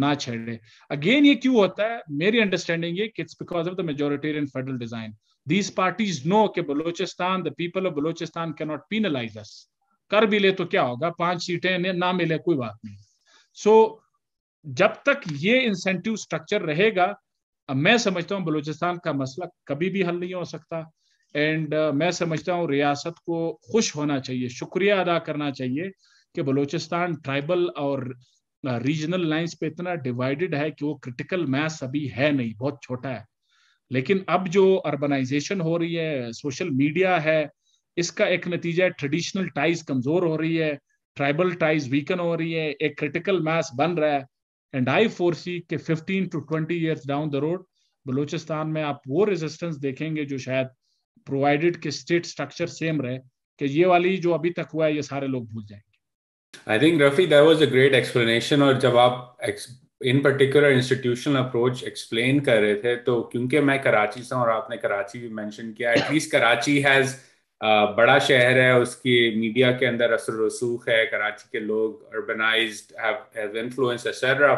ना छेड़े अगेन ये क्यों होता है मेरी अंडरस्टैंडिंग ये it's because of the in federal design these parties know के Balochistan the people of Balochistan can not penalise us कर भी ले तो क्या होगा पांच सीटें ना मिले कोई बात नहीं सो so, जब तक ये इंसेंटिव स्ट्रक्चर रहेगा मैं समझता हूँ बलूचिस्तान का मसला कभी भी हल नहीं हो सकता एंड uh, मैं समझता हूँ रियासत को खुश होना चाहिए शुक्रिया अदा करना चाहिए कि बलूचिस्तान ट्राइबल और रीजनल uh, लाइंस पे इतना डिवाइडेड है कि वो क्रिटिकल मैस अभी है नहीं बहुत छोटा है लेकिन अब जो अर्बनाइजेशन हो रही है सोशल मीडिया है इसका एक नतीजा ट्रेडिशनल टाइज कमजोर हो रही है ट्राइबल टाइज वीकन हो रही है एक क्रिटिकल मास बन रहा है एंड आई फोर सी के fifteen to twenty years down the road Balochistan में आप वो रेजिस्टेंस देखेंगे जो शायद प्रोवाइडेड के स्टेट स्ट्रक्चर सेम रहे कि ये वाली जो अभी तक हुआ है ये सारे लोग भूल जाएंगे I think Rafi that was a great explanation और जब आप इन पर्टिकुलर इंस्टीट्यूशनल अप्रोच एक्सप्लेन कर रहे थे तो क्योंकि मैं कराची से और आपने कराची भी मेंशन किया एटलीस्ट कराची हैज़ बड़ा शहर है उसकी मीडिया के अंदर असर रसूख है कराची के लोग अर्बनाइज्ड हैव इन्फ्लुएंस एक्सेट्रा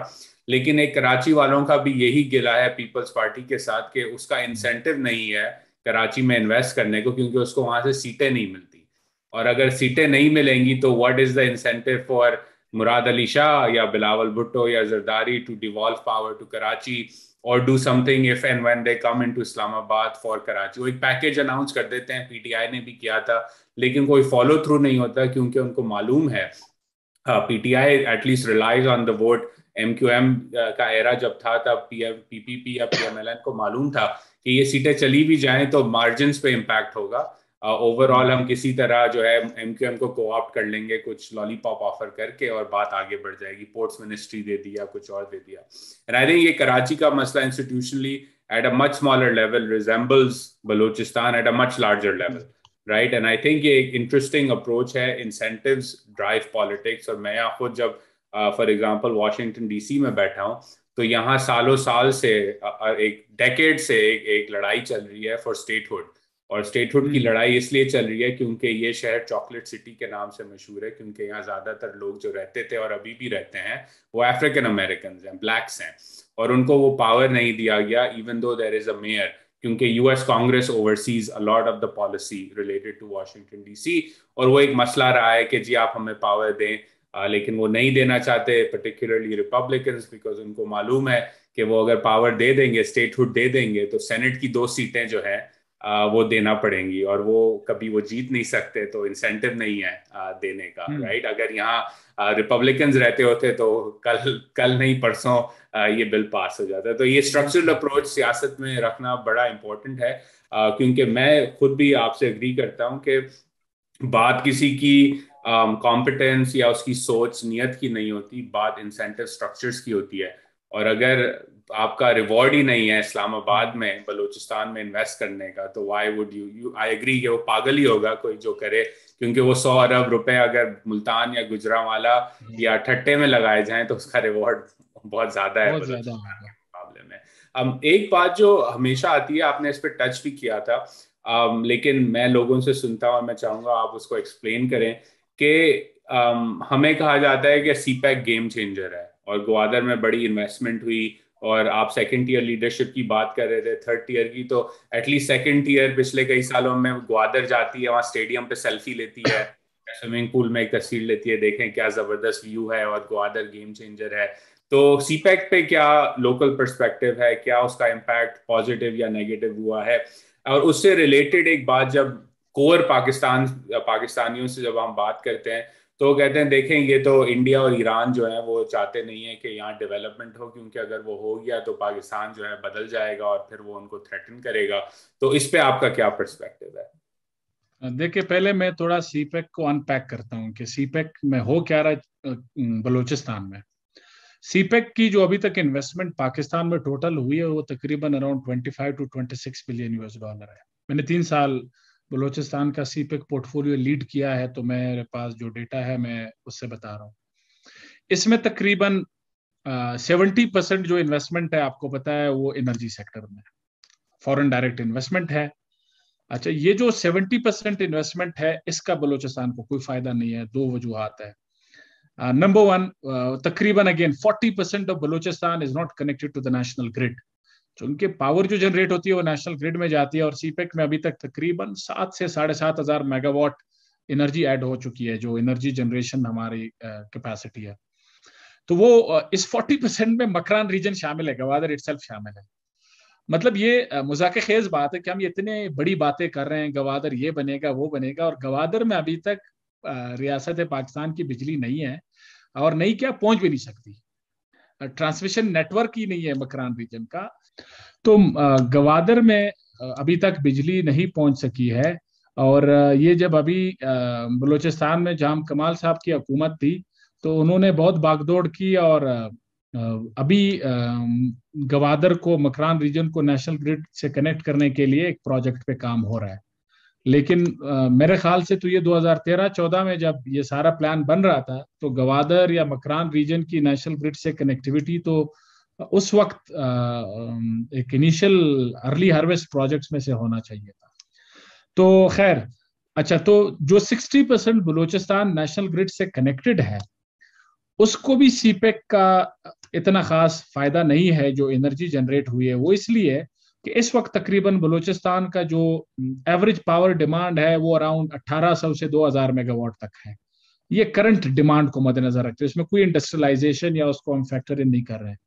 लेकिन एक कराची वालों का भी यही गिला है पीपल्स पार्टी के साथ के उसका इंसेंटिव नहीं है कराची में इन्वेस्ट करने को क्योंकि उसको वहां से सीटें नहीं मिलती और अगर सीटें नहीं मिलेंगी तो what is the incentive for Murad Ali Shah या बिलावल भुट्टो या Zardari to devolve power to Karachi और do something if and when they come into Islamabad for Karachi वो एक पैकेज अनाउंस कर देते हैं पीटीआई ने भी किया था लेकिन कोई फॉलो थ्रू नहीं होता क्योंकि उनको मालूम है PTI at least relies on the vote M Q M का एरा जब था तब P M P P P या पी एम एल एन को मालूम था कि ये सीटें चली भी जाएं तो मार्जिन पे इम्पैक्ट होगा ओवरऑल uh, हम किसी तरह जो है एम क्यू एम को कोऑप्ट कर लेंगे कुछ लॉलीपॉप ऑफर करके और बात आगे बढ़ जाएगी पोर्ट्स मिनिस्ट्री दे दिया कुछ और दे दिया एंड आई थिंक ये कराची का मसला institutionally at a much smaller level resembles Balochistan at a much larger level right and I think ये एक इंटरेस्टिंग अप्रोच है इंसेंटिव ड्राइव पॉलिटिक्स और मैं खुद जब फॉर एग्जाम्पल वाशिंगटन डीसी में बैठा हूँ तो यहाँ सालों साल से uh, uh, एक डेकेड से एक, एक लड़ाई चल रही है फॉर स्टेटहुड और स्टेटहुड की हम्म। लड़ाई इसलिए चल रही है क्योंकि ये शहर चॉकलेट सिटी के नाम से मशहूर है क्योंकि यहाँ ज़्यादातर लोग जो रहते थे और अभी भी रहते हैं वो अफ्रीकन अमेरिकन हैं ब्लैक्स हैं और उनको वो पावर नहीं दिया गया even though there is a mayor क्योंकि US congress oversees a lot of the policy related to Washington DC और वो एक मसला रहा है कि जी आप हमें पावर दें आ, लेकिन वो नहीं देना चाहते पर्टिकुलरली रिपब्लिकन बिकॉज उनको मालूम है कि वो अगर पावर दे देंगे स्टेटहुड दे देंगे तो सेनेट की दो सीटें जो है वो देना पड़ेंगी और वो कभी वो जीत नहीं सकते तो इंसेंटिव नहीं है देने का राइट हम्म। अगर यहाँ रिपब्लिकन रहते होते तो कल कल नहीं परसों ये बिल पास हो जाता है तो ये स्ट्रक्चरल हम्म। अप्रोच सियासत में रखना बड़ा इंपॉर्टेंट है क्योंकि मैं खुद भी आपसे एग्री करता हूँ कि बात किसी की कॉम्पिटेंस um, या उसकी सोच नियत की नहीं होती बात इंसेंटिव स्ट्रक्चर्स की होती है और अगर आपका रिवॉर्ड ही नहीं है इस्लामाबाद में बलूचिस्तान में इन्वेस्ट करने का तो why would you you I agree कि वो पागल ही होगा कोई जो करे क्योंकि वो सौ अरब रुपए अगर मुल्तान या गुजरा वाला हम्म। या ठट्टे में लगाए जाए तो उसका रिवॉर्ड बहुत ज्यादा है मुकाबले में अब एक बात जो हमेशा आती है आपने इस पर टच भी किया था um, लेकिन मैं लोगों से सुनता हूँ मैं चाहूंगा आप उसको एक्सप्लेन करें कि हमें कहा जाता है कि सी गेम चेंजर है और ग्वादर में बड़ी इन्वेस्टमेंट हुई और आप सेकेंड ईयर लीडरशिप की बात कर रहे थे थर्ड ईयर की तो एटलीस्ट सेकेंड ईयर पिछले कई सालों में ग्वादर जाती है वहाँ स्टेडियम पे सेल्फी लेती है स्विमिंग पूल में एक तस्वीर लेती है देखें क्या जबरदस्त व्यू है और ग्वादर गेम चेंजर है तो सीपैक e पे क्या लोकल परस्पेक्टिव है क्या उसका इम्पैक्ट पॉजिटिव या नेगेटिव हुआ है और उससे रिलेटेड एक बात जब कोर पाकिस्तान पाकिस्तानियों से जब हम बात करते हैं तो कहते हैं देखें ये तो इंडिया और ईरान जो है वो चाहते नहीं है कि यहाँ डेवलपमेंट हो क्योंकि अगर वो हो गया तो पाकिस्तान जो है बदल जाएगा और फिर वो उनको थ्रेटन करेगा तो इस पे आपका क्या परस्पेक्टिव है देखिए पहले मैं थोड़ा सीपैक e को अनपैक करता हूँ कि सीपैक e में हो क्या रहा बलूचिस्तान में सीपेक e की जो अभी तक इन्वेस्टमेंट पाकिस्तान में टोटल हुई है वो तकरीबन around five to six billion US dollar है मैंने तीन साल बलोचिस्तान का सीपेक पोर्टफोलियो लीड किया है तो मेरे पास जो डेटा है मैं उससे बता रहा हूँ इसमें तकरीबन सेवेंटी परसेंट जो इन्वेस्टमेंट है आपको पता है वो एनर्जी सेक्टर में फॉरेन डायरेक्ट इन्वेस्टमेंट है अच्छा ये जो सेवेंटी परसेंट इन्वेस्टमेंट है इसका बलोचिस्तान को कोई फायदा नहीं है दो वजूहत है नंबर वन तकरीबन again forty percent of Balochistan is not connected to the national grid तो उनके पावर जो जनरेट होती है वो नेशनल ग्रिड में जाती है और सीपेक e में अभी तक तकरीबन सात से साढ़े सात हजार मेगावाट एनर्जी ऐड हो चुकी है जो एनर्जी जनरेशन हमारी कैपेसिटी है तो वो इस 40 परसेंट में मकरान रीजन शामिल है गवादर इट शामिल है मतलब ये मजाक खेज बात है कि हम इतने बड़ी बातें कर रहे हैं गवादर ये बनेगा वो बनेगा और गवादर में अभी तक रियासत पाकिस्तान की बिजली नहीं है और नहीं क्या पहुंच भी नहीं सकती ट्रांसमिशन नेटवर्क ही नहीं है मकरान रीजन का तो गवादर में अभी तक बिजली नहीं पहुंच सकी है और ये जब अभी बलूचिस्तान में जाम कमाल साहब की हुकूमत थी तो उन्होंने बहुत भागदौड़ की और अभी गवादर को मकरान रीजन को नेशनल ग्रिड से कनेक्ट करने के लिए एक प्रोजेक्ट पे काम हो रहा है लेकिन मेरे ख्याल से तो ये 2013-14 में जब ये सारा प्लान बन रहा था तो गवादर या मकरान रीजन की नेशनल ग्रिड से कनेक्टिविटी तो उस वक्त एक इनिशियल अर्ली हार्वेस्ट प्रोजेक्ट्स में से होना चाहिए था तो खैर अच्छा तो जो 60 परसेंट बलूचिस्तान नेशनल ग्रिड से कनेक्टेड है उसको भी सीपेक e का इतना खास फायदा नहीं है जो एनर्जी जनरेट हुई है वो इसलिए कि इस वक्त तकरीबन बलूचिस्तान का जो एवरेज पावर डिमांड है वो अराउंड 1800 से 2000 मेगावाट तक है ये करंट डिमांड को मद्देनजर रखते हैं इसमें कोई इंडस्ट्रियलाइजेशन या उसको हम फैक्टर इन नहीं कर रहे हैं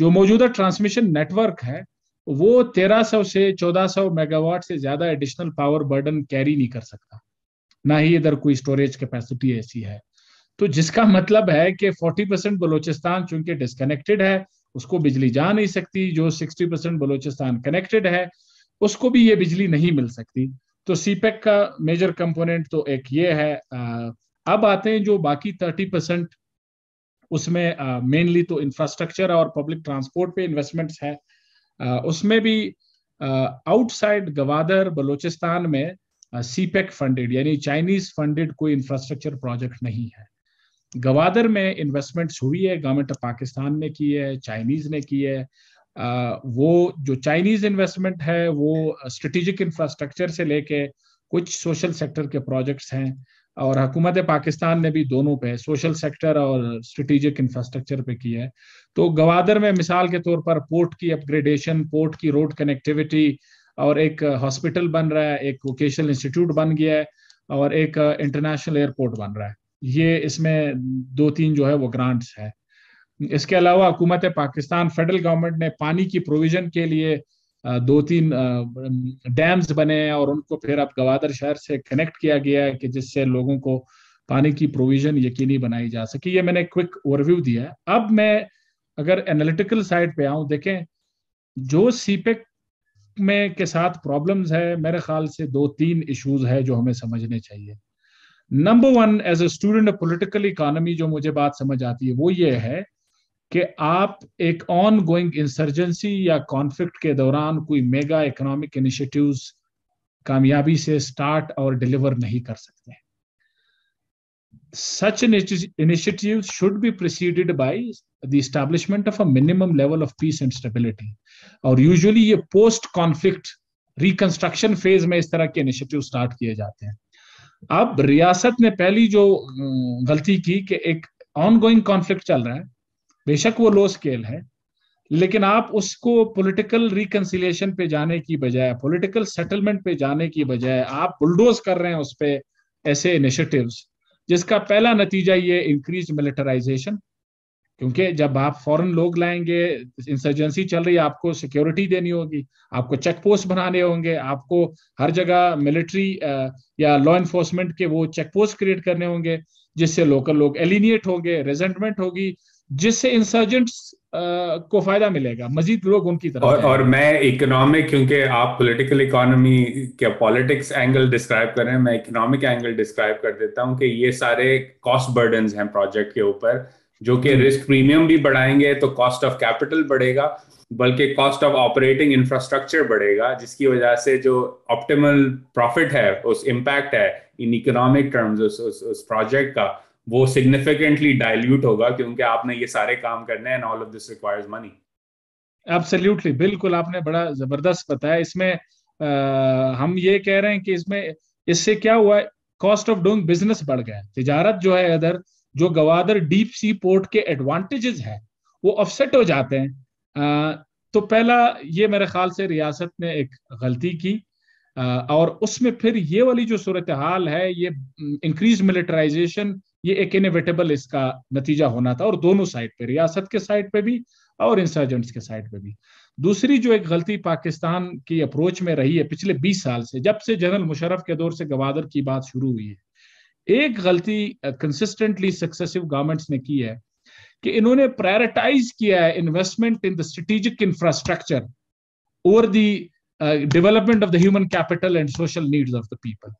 जो मौजूदा ट्रांसमिशन नेटवर्क है वो 1300 से 1400 मेगावाट से ज्यादा एडिशनल पावर बर्डन कैरी नहीं कर सकता ना ही इधर कोई स्टोरेज कैपेसिटी ऐसी है तो जिसका मतलब है कि 40 परसेंट बलोचिस्तान चूंकि डिस्कनेक्टेड है उसको बिजली जा नहीं सकती जो 60 परसेंट बलोचिस्तान कनेक्टेड है उसको भी ये बिजली नहीं मिल सकती तो सीपेक e का मेजर कंपोनेंट तो एक ये है अब आते हैं जो बाकी थर्टी परसेंट उसमें मेनली तो इंफ्रास्ट्रक्चर और पब्लिक ट्रांसपोर्ट पे इन्वेस्टमेंट्स है उसमें भी आउटसाइड गवादर बलोचिस्तान में सीपेक फंडेड e यानी चाइनीज फंडेड कोई इंफ्रास्ट्रक्चर प्रोजेक्ट नहीं है गवादर में इन्वेस्टमेंट्स हुई है गवर्नमेंट ऑफ पाकिस्तान ने की है चाइनीज ने की है वो जो चाइनीज इन्वेस्टमेंट है वो स्ट्रेटेजिक इंफ्रास्ट्रक्चर से लेके कुछ सोशल सेक्टर के प्रोजेक्ट्स हैं और हकूमत पाकिस्तान ने भी दोनों पे सोशल सेक्टर और स्ट्रेटिजिक इंफ्रास्ट्रक्चर पे किया है तो गवादर में मिसाल के तौर पर पोर्ट की अपग्रेडेशन पोर्ट की रोड कनेक्टिविटी और एक हॉस्पिटल बन रहा है एक वोकेशनल इंस्टीट्यूट बन गया है और एक इंटरनेशनल एयरपोर्ट बन रहा है ये इसमें दो तीन जो है वो ग्रांट्स है इसके अलावा हुकूमत पाकिस्तान फेडरल गवर्नमेंट ने पानी की प्रोविजन के लिए दो तीन डैम्स बने हैं और उनको फिर अब गवादर शहर से कनेक्ट किया गया है कि जिससे लोगों को पानी की प्रोविजन यकीनी बनाई जा सके ये मैंने क्विक ओवरव्यू दिया है अब मैं अगर एनालिटिकल साइड पे आऊं देखें जो सीपेक e में के साथ प्रॉब्लम्स है मेरे ख्याल से दो तीन इश्यूज है जो हमें समझने चाहिए number one as a student of political economy जो मुझे बात समझ आती है वो ये है कि आप एक ऑन गोइंग इंसर्जेंसी या कॉन्फ्लिक्ट के दौरान कोई मेगा इकोनॉमिक इनिशिएटिव्स कामयाबी से स्टार्ट और डिलीवर नहीं कर सकते such initiatives should be preceded by the establishment of a minimum level of peace and stability और यूजुअली ये पोस्ट कॉन्फ्लिक्ट रिकंस्ट्रक्शन फेज में इस तरह के इनिशिएटिव स्टार्ट किए जाते हैं अब रियासत ने पहली जो गलती की कि एक ऑनगोइंग कॉन्फ्लिक्ट चल रहा है बेशक वो लो स्केल है लेकिन आप उसको पॉलिटिकल रिकनसिलेशन पे जाने की बजाय पॉलिटिकल सेटलमेंट पे जाने की बजाय आप बुलडोज कर रहे हैं उस पर ऐसे इनिशिएटिव्स जिसका पहला नतीजा ये इंक्रीज मिलिटराइजेशन क्योंकि जब आप फॉरेन लोग लाएंगे इंसर्जेंसी चल रही है आपको सिक्योरिटी देनी होगी आपको चेक पोस्ट बनाने होंगे आपको हर जगह मिलिट्री या लॉ इन्फोर्समेंट के वो चेक पोस्ट क्रिएट करने होंगे जिससे लोकल लोग एलिनिएट होंगे रेजेंटमेंट होगी जिससे इंसर्जेंट्स uh, को फायदा मिलेगा मजीद लोग उनकी तरफ और, और मैं इकोनॉमिक क्योंकि आप पॉलिटिकल इकोनॉमी के पॉलिटिक्स एंगल डिस्क्राइब हैं मैं इकोनॉमिक एंगल डिस्क्राइब कर देता हूं कि ये सारे कॉस्ट बर्डन हैं प्रोजेक्ट के ऊपर जो कि रिस्क प्रीमियम हम्म। भी बढ़ाएंगे तो कॉस्ट ऑफ कैपिटल बढ़ेगा बल्कि कॉस्ट ऑफ ऑपरेटिंग इंफ्रास्ट्रक्चर बढ़ेगा जिसकी वजह से जो ऑप्टिमल प्रॉफिट है उस इम्पैक्ट है इन इकोनॉमिक टर्म्स उस, उस प्रोजेक्ट का वो सिग्निफिकेंटली डाइल्यूट होगा क्योंकि आपने ये सारे काम करने हैं all of this requires money absolutely बिल्कुल आपने बड़ा जबरदस्त बताया इसमें आ, हम ये कह रहे हैं कि इसमें इससे क्या हुआ कॉस्ट ऑफ डूइंग बिजनेस बढ़ गया तिजारत जो है इधर जो गवादर डीप सी पोर्ट के एडवांटेजेस है वो ऑफसेट हो जाते हैं आ, तो पहला ये मेरे ख्याल से रियासत ने एक गलती की आ, और उसमें फिर ये वाली जो सूरत हाल है ये इंक्रीज मिलिटराइजेशन ये एक इनविटेबल इसका नतीजा होना था और दोनों साइड पे रियासत के साइड पे भी और इंसर्जेंट्स के साइड पे भी दूसरी जो एक गलती पाकिस्तान की अप्रोच में रही है पिछले 20 साल से जब से जनरल मुशरफ के दौर से गवादर की बात शुरू हुई है एक गलती कंसिस्टेंटली सक्सेसिव गवर्नमेंट्स ने की है कि इन्होंने प्रायोरिटाइज किया है investment in the strategic infrastructure over the development of the human capital and social needs of the people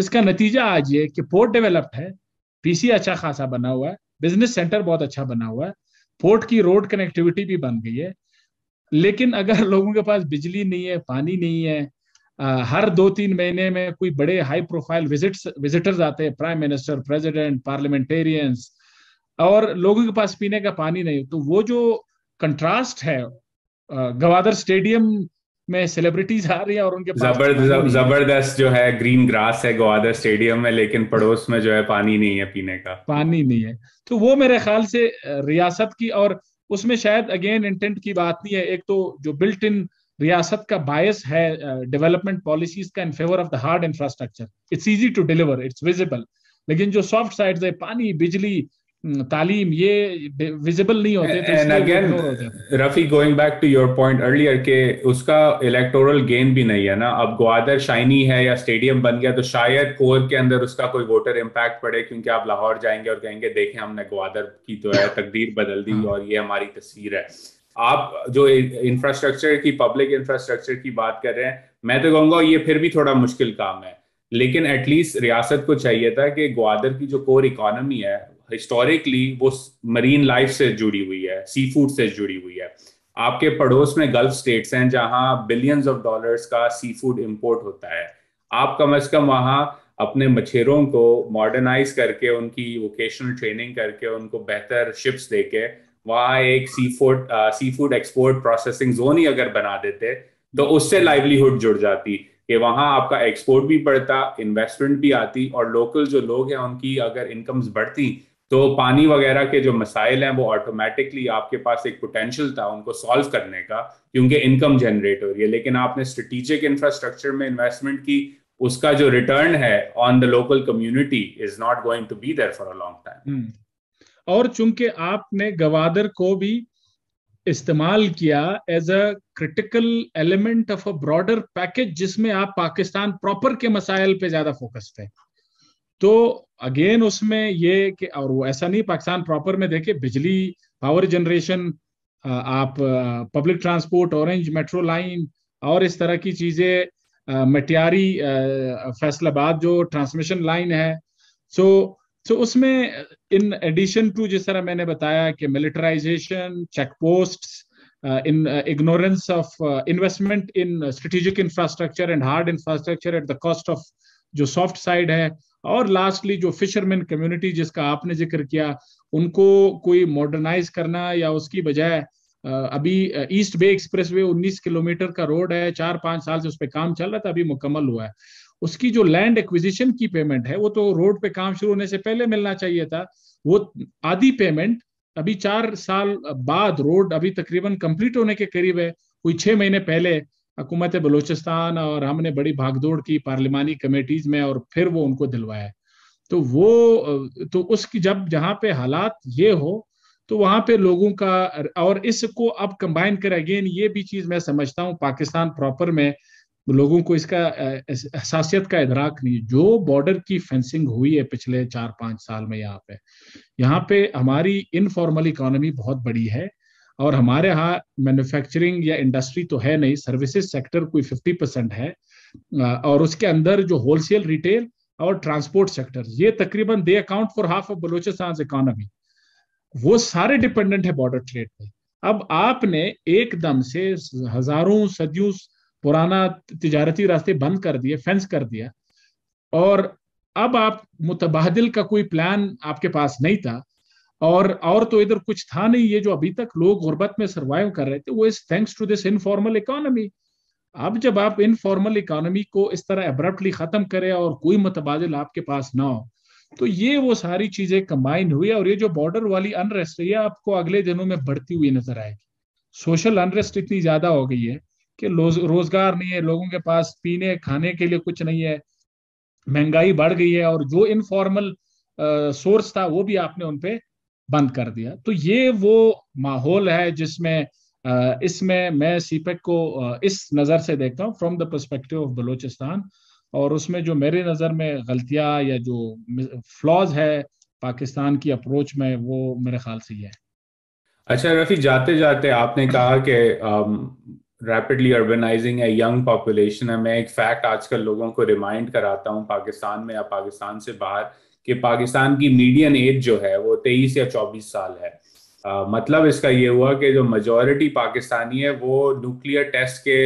इसका नतीजा आज ये कि पोर्ट डेवलप्ड है पीसी अच्छा खासा बना हुआ है बिजनेस सेंटर बहुत अच्छा बना हुआ है पोर्ट की रोड कनेक्टिविटी भी बन गई है लेकिन अगर लोगों के पास बिजली नहीं है पानी नहीं है आ, हर दो तीन महीने में कोई बड़े हाई प्रोफाइल विजिट विजिटर्स आते हैं प्राइम मिनिस्टर प्रेसिडेंट पार्लियामेंटेरियंस और लोगों के पास पीने का पानी नहीं तो वो जो कंट्रास्ट है गवादर स्टेडियम में सेलिब्रिटीज आ रही है और उनके जबरदस्त जो है ग्रीन ग्रास है ग्वादर स्टेडियम में लेकिन पड़ोस में जो है पानी नहीं है पीने का पानी नहीं है तो वो मेरे ख्याल से रियासत की और उसमें शायद अगेन इंटेंट की बात नहीं है एक तो जो बिल्ट इन रियासत का बायस है डेवलपमेंट पॉलिसीज का in favour of the hard infrastructure it's easy to deliver it's visible लेकिन जो सॉफ्ट साइड है पानी बिजली तालीम ये विजिबल नहीं होते and again Rafi going back to your point earlier के उसका इलेक्टोरल गेन भी नहीं है ना अब ग्वादर शाइनी है या स्टेडियम बन गया तो शायद कोर के अंदर उसका कोई वोटर इम्पैक्ट पड़े क्योंकि आप लाहौर जाएंगे और कहेंगे देखें हमने ग्वादर की तो है हाँ। तकदीर बदल दी हाँ। और ये हमारी तस्वीर है आप जो इंफ्रास्ट्रक्चर की पब्लिक इंफ्रास्ट्रक्चर की बात कर रहे हैं मैं तो कहूंगा ये फिर भी थोड़ा मुश्किल काम है लेकिन एटलीस्ट रियासत को चाहिए था कि ग्वादर की जो कोर इकोनॉमी है हिस्टोरिकली वो मरीन लाइफ से जुड़ी हुई है सी फूड से जुड़ी हुई है आपके पड़ोस में गल्फ स्टेट्स हैं जहां बिलियंस ऑफ डॉलर्स का सी फूड इम्पोर्ट होता है आप कम अज कम वहां अपने मछेरों को मॉडर्नाइज करके उनकी वोकेशनल ट्रेनिंग करके उनको बेहतर शिप्स देके वहाँ एक seafood seafood export processing zone ही अगर बना देते तो उससे लाइवलीहुड जुड़ जाती कि वहाँ आपका एक्सपोर्ट भी बढ़ता इन्वेस्टमेंट भी आती और लोकल जो लोग हैं उनकी अगर इनकम्स बढ़ती तो पानी वगैरह के जो मसाइल हैं वो ऑटोमेटिकली आपके पास एक पोटेंशियल था उनको सॉल्व करने का क्योंकि इनकम जनरेट हो रही है लेकिन आपने स्ट्रेटिजिक इंफ्रास्ट्रक्चर में इन्वेस्टमेंट की उसका जो रिटर्न है on the local community is not going to be there for a long time और चूंकि आपने गवादर को भी इस्तेमाल किया as a critical element of a broader package जिसमें आप पाकिस्तान प्रॉपर के मसाइल पे ज्यादा फोकस थे तो अगेन उसमें ये कि और वो ऐसा नहीं पाकिस्तान प्रॉपर में देखे बिजली पावर जनरेशन आप public transport orange metro line और इस तरह की चीज़ें मटियारी फैसलाबाद जो ट्रांसमिशन लाइन है सो सो उसमें इन एडिशन टू जिस तरह मैंने बताया कि militarisation check post in ignorance of investment in strategic infrastructure and hard infrastructure at the cost of जो सॉफ्ट साइड है और लास्टली जो फिशरमैन कम्युनिटी जिसका आपने जिक्र किया उनको कोई मॉडर्नाइज करना या उसकी बजाय अभी ईस्ट बे एक्सप्रेस वे उन्नीस किलोमीटर का रोड है चार पांच साल से उस पर काम चल रहा था अभी मुकम्मल हुआ है उसकी जो लैंड एक्विजिशन की पेमेंट है वो तो रोड पे काम शुरू होने से पहले मिलना चाहिए था वो आधी पेमेंट अभी चार साल बाद रोड अभी तकरीबन कंप्लीट होने के करीब है कोई छह महीने पहले हकूमत बलूचिस्तान और हमने बड़ी भागदौड़ की पार्लिमानी कमेटीज में और फिर वो उनको दिलवाया तो वो तो उसकी जब जहाँ पे हालात ये हो तो वहाँ पे लोगों का और इसको अब कंबाइन कर अगेन ये भी चीज़ मैं समझता हूँ पाकिस्तान प्रॉपर में लोगों को इसका हसासियत का इधराक नहीं जो बॉर्डर की फेंसिंग हुई है पिछले चार पाँच साल में यहाँ पे यहाँ पे हमारी इनफॉर्मल इकोनॉमी बहुत बड़ी है और हमारे यहाँ मैन्युफैक्चरिंग या इंडस्ट्री तो है नहीं सर्विसेज सेक्टर कोई फिफ्टी परसेंट है और उसके अंदर जो होलसेल रिटेल और ट्रांसपोर्ट सेक्टर ये तकरीबन they account for half of Balochistan economy वो सारे डिपेंडेंट है बॉर्डर ट्रेड पे अब आपने एकदम से हजारों सदियों पुराना तजारती रास्ते बंद कर दिए फेंस कर दिया और अब आप मुतबादल का कोई प्लान आपके पास नहीं था और और तो इधर कुछ था नहीं ये जो अभी तक लोग गुर्बत में सर्वाइव कर रहे थे वो is thanks to this informal economy अब जब आप इनफॉर्मल इकोनॉमी को इस तरह एब्रप्टली खत्म करें और कोई मुतबाद आपके पास ना हो तो ये वो सारी चीजें कंबाइन हुई और ये जो बॉर्डर वाली अनरेस्ट है ये आपको अगले दिनों में बढ़ती हुई नजर आएगी सोशल अनरेस्ट इतनी ज्यादा हो गई है कि रोजगार नहीं है लोगों के पास पीने खाने के लिए कुछ नहीं है महंगाई बढ़ गई है और जो इनफॉर्मल सोर्स था वो भी आपने उनपे बंद कर दिया तो ये वो माहौल है जिसमें इसमें मैं सीपेक e को इस नज़र से देखता हूँ from the perspective of Balochistan और उसमें जो मेरी नज़र में गलतियाँ या जो फ्लॉज है पाकिस्तान की अप्रोच में वो मेरे ख्याल से ये है अच्छा रफ़ी जाते जाते आपने कहा कि रैपिडली अर्बनाइजिंग है यंग पॉपुलेशन है मैं एक फैक्ट आजकल लोगों को रिमाइंड कराता हूँ पाकिस्तान में या पाकिस्तान से बाहर कि पाकिस्तान की मीडियन एज जो है वो तेईस या चौबीस साल है uh, मतलब इसका ये हुआ कि जो मेजोरिटी पाकिस्तानी है वो न्यूक्लियर टेस्ट के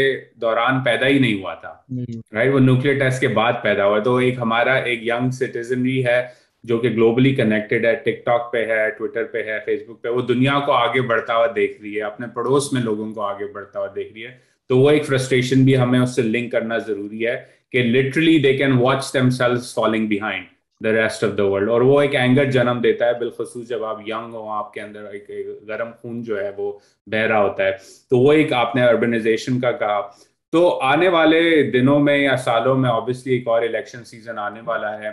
दौरान पैदा ही नहीं हुआ था राइट हम्म। वो न्यूक्लियर टेस्ट के बाद पैदा हुआ तो एक हमारा एक यंग सिटीजनरी है जो कि ग्लोबली कनेक्टेड है टिकटॉक पे है ट्विटर पे है फेसबुक पे वो दुनिया को आगे बढ़ता हुआ देख रही है अपने पड़ोस में लोगों को आगे बढ़ता हुआ देख रही है तो वो एक फ्रस्ट्रेशन भी हमें उससे लिंक करना जरूरी है कि literally they can watch themselves falling behind the rest of the world और वो एक एंगर जन्म देता है बिलखसूस जब आप यंग हो आपके अंदर एक, गर्म खून जो है वो बह रहा होता है तो वो एक आपने अर्बनाइजेशन का कहा तो आने वाले दिनों में या सालों में ऑब्वियसली एक और इलेक्शन सीजन आने वाला है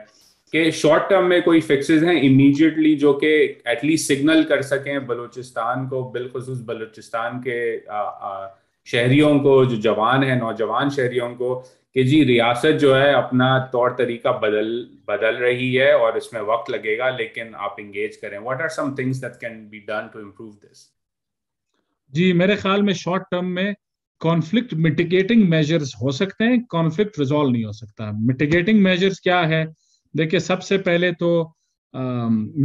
कि शॉर्ट टर्म में कोई फिक्सेस हैं इमीडिएटली जो कि एटलीस्ट सिग्नल कर सकें बलूचिस्तान को बिलखसूस बलूचिस्तान के आ, आ, शहरियों को जो जवान है नौजवान शहरियों को कि जी रियासत जो है अपना तौर तरीका बदल बदल रही है और इसमें वक्त लगेगा लेकिन आप इंगेज करें what are some things that can be done to improve this जी मेरे ख्याल में शॉर्ट टर्म में कॉन्फ्लिक्ट मिटिगेटिंग मेजर्स हो सकते हैं कॉन्फ्लिक्ट रिजॉल्व नहीं हो सकता मिटिगेटिंग मेजर्स क्या है देखिए सबसे पहले तो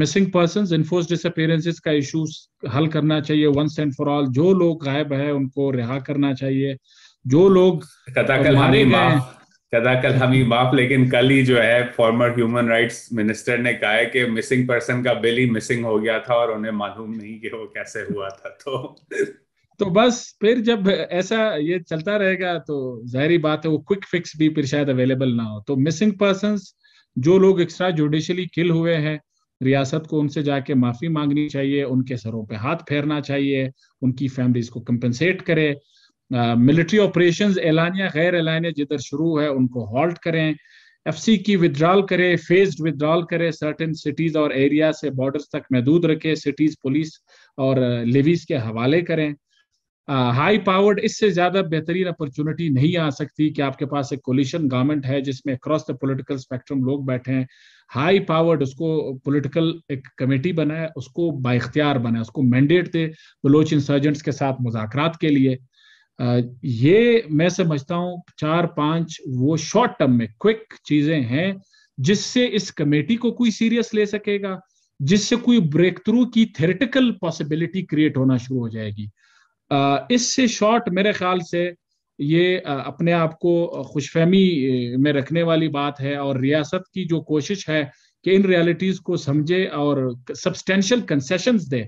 मिसिंग पर्सन इन्फोर्स डिसअपियरेंसेस का इशू हल करना चाहिए वंस एंड फॉर ऑल जो लोग गायब है उनको रिहा करना चाहिए uh, जो लोग कदाकल हमी माफ कदाकल हमी माफ लेकिन कल ही जो है फॉर्मर ह्यूमन राइट्स मिनिस्टर ने कहा है कि मिसिंग पर्सन का बिल ही मिसिंग हो गया था और उन्हें मालूम नहीं कि वो कैसे हुआ था तो तो बस फिर जब ऐसा ये चलता रहेगा तो जाहिर बात है वो क्विक फिक्स भी फिर शायद अवेलेबल ना हो तो मिसिंग पर्सन जो लोग एक्स्ट्रा जुडिशली किल हुए हैं रियासत को उनसे जाके माफी मांगनी चाहिए उनके सरों पे हाथ फेरना चाहिए उनकी फैमिलीज को कंपनसेट करे मिलिट्री ऑपरेशंस एलानिया गैर एलानिया जिधर शुरू है उनको हॉल्ट करें एफसी की विदड्रॉल करे फेज्ड विदड्रॉल करें सर्टेन सिटीज और एरिया से बॉर्डर्स तक महदूद रखे सिटीज पुलिस और लेवीज के हवाले करें हाई पावर्ड इससे ज्यादा बेहतरीन अपॉर्चुनिटी नहीं आ सकती कि आपके पास एक कोलिशन गवर्नमेंट है जिसमें अक्रॉस द पोलिटिकल स्पेक्ट्रम लोग बैठे हैं हाई पावर्ड उसको पॉलिटिकल एक कमेटी बनाए उसको बाख्तियार बनाए उसको मैंडेट दे बलोच इंसर्जेंट्स के साथ मुजाकर के लिए ये मैं समझता हूँ चार पांच वो शॉर्ट टर्म में क्विक चीजें हैं जिससे इस कमेटी को कोई सीरियस ले सकेगा जिससे कोई ब्रेक थ्रू की थेरेटिकल पॉसिबिलिटी क्रिएट होना शुरू हो जाएगी इससे शॉर्ट मेरे ख्याल से ये अपने आप को खुशफहमी में रखने वाली बात है और रियासत की जो कोशिश है कि इन रियलिटीज को समझे और सब्सटेंशियल कंसेशंस दे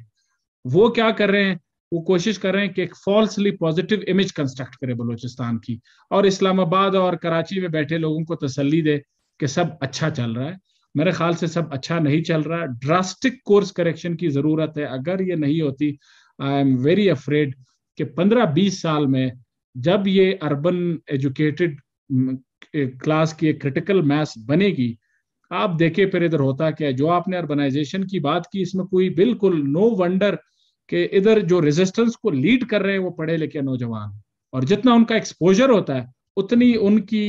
वो क्या कर रहे हैं वो कोशिश कर रहे हैं कि एक फॉल्सली पॉजिटिव इमेज कंस्ट्रक्ट करे बलोचिस्तान की और इस्लामाबाद और कराची में बैठे लोगों को तसली दे कि सब अच्छा चल रहा है मेरे ख्याल से सब अच्छा नहीं चल रहा ड्रास्टिक कोर्स करेक्शन की ज़रूरत है अगर ये नहीं होती आई एम वेरी अफ्रेड कि पंद्रह बीस साल में जब ये अर्बन एजुकेटेड क्लास की एक क्रिटिकल मैस बनेगी आप देखे फिर इधर होता क्या है जो आपने अर्बनाइजेशन की बात की इसमें कोई बिल्कुल नो वंडर कि इधर जो रेजिस्टेंस को लीड कर रहे हैं वो पढ़े लिखे नौजवान और जितना उनका एक्सपोजर होता है उतनी उनकी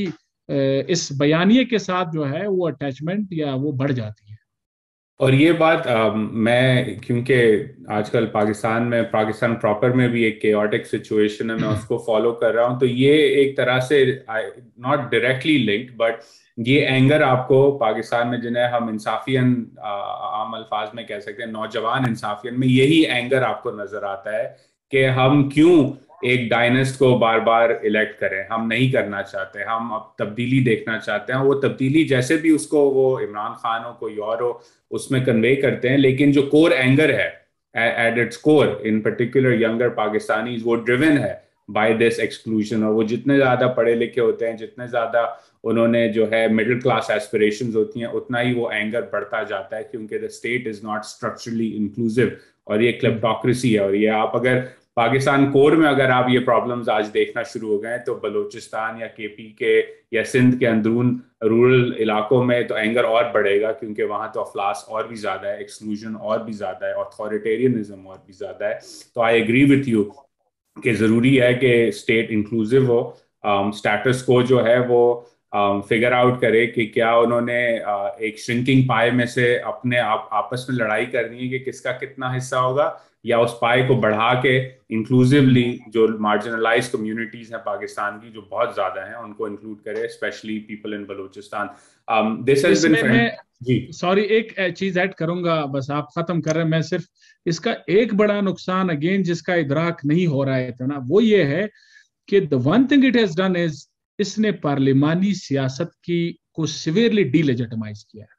इस बयानिए के साथ जो है वो अटैचमेंट या वो बढ़ जाती है और ये बात आ, मैं क्योंकि आजकल पाकिस्तान में पाकिस्तान प्रॉपर में भी एक केटिक सिचुएशन है मैं हम्म। उसको फॉलो कर रहा हूँ तो ये एक तरह से नॉट डायरेक्टली लिंक्ड बट ये एंगर आपको पाकिस्तान में जिन्हें हम इंसाफियन आम अल्फाज में कह सकते हैं नौजवान इंसाफियन में यही एंगर आपको नजर आता है कि हम क्यों एक डायनेस्ट को बार बार इलेक्ट करें हम नहीं करना चाहते हम अब तब्दीली देखना चाहते हैं वो तब्दीली जैसे भी उसको वो इमरान खान हो कोई और हो उसमें कन्वे करते हैं लेकिन जो कोर एंगर है at its core in particular younger Pakistani वो ड्रिवन है बाय दिस एक्सक्लूजन और वो जितने ज्यादा पढ़े लिखे होते हैं जितने ज्यादा उन्होंने जो है मिडिल क्लास एस्पिरेशन होती हैं उतना ही वो एंगर बढ़ता जाता है क्योंकि the state is not structurally inclusive और ये क्लिप्टोक्रेसी है और ये आप अगर पाकिस्तान कोर में अगर आप ये प्रॉब्लम्स आज देखना शुरू हो गए तो बलूचिस्तान या के पी के या सिंध के अंदरून रूरल इलाकों में तो एंगर और बढ़ेगा क्योंकि वहाँ तो अफलास और भी ज़्यादा है एक्सक्लूजन और भी ज़्यादा है अथॉरिटेरियनिज्म और भी ज़्यादा है तो आई एग्री विथ यू कि ज़रूरी है कि स्टेट इंक्लूसिव हो स्टेटस um, को जो है वो फिगर um, आउट करे कि क्या उन्होंने uh, एक श्रिंकिंग पाए में से अपने आप आपस में लड़ाई करनी है कि किसका कितना हिस्सा होगा या उस पाए को बढ़ा के इंक्लूसिवली जो मार्जिनलाइज कम्युनिटीज हैं पाकिस्तान की जो बहुत ज्यादा हैं उनको इंक्लूड करे specially people in Balochistan this has been जी सॉरी एक चीज ऐड करूंगा बस आप खत्म कर रहे हैं मैं सिर्फ इसका एक बड़ा नुकसान अगेन जिसका इधराक नहीं हो रहा है तो ना वो ये है कि the one thing it has done is इसने पार्लिमानी सियासत की को सिवियरली डीलेजिटमाइज किया है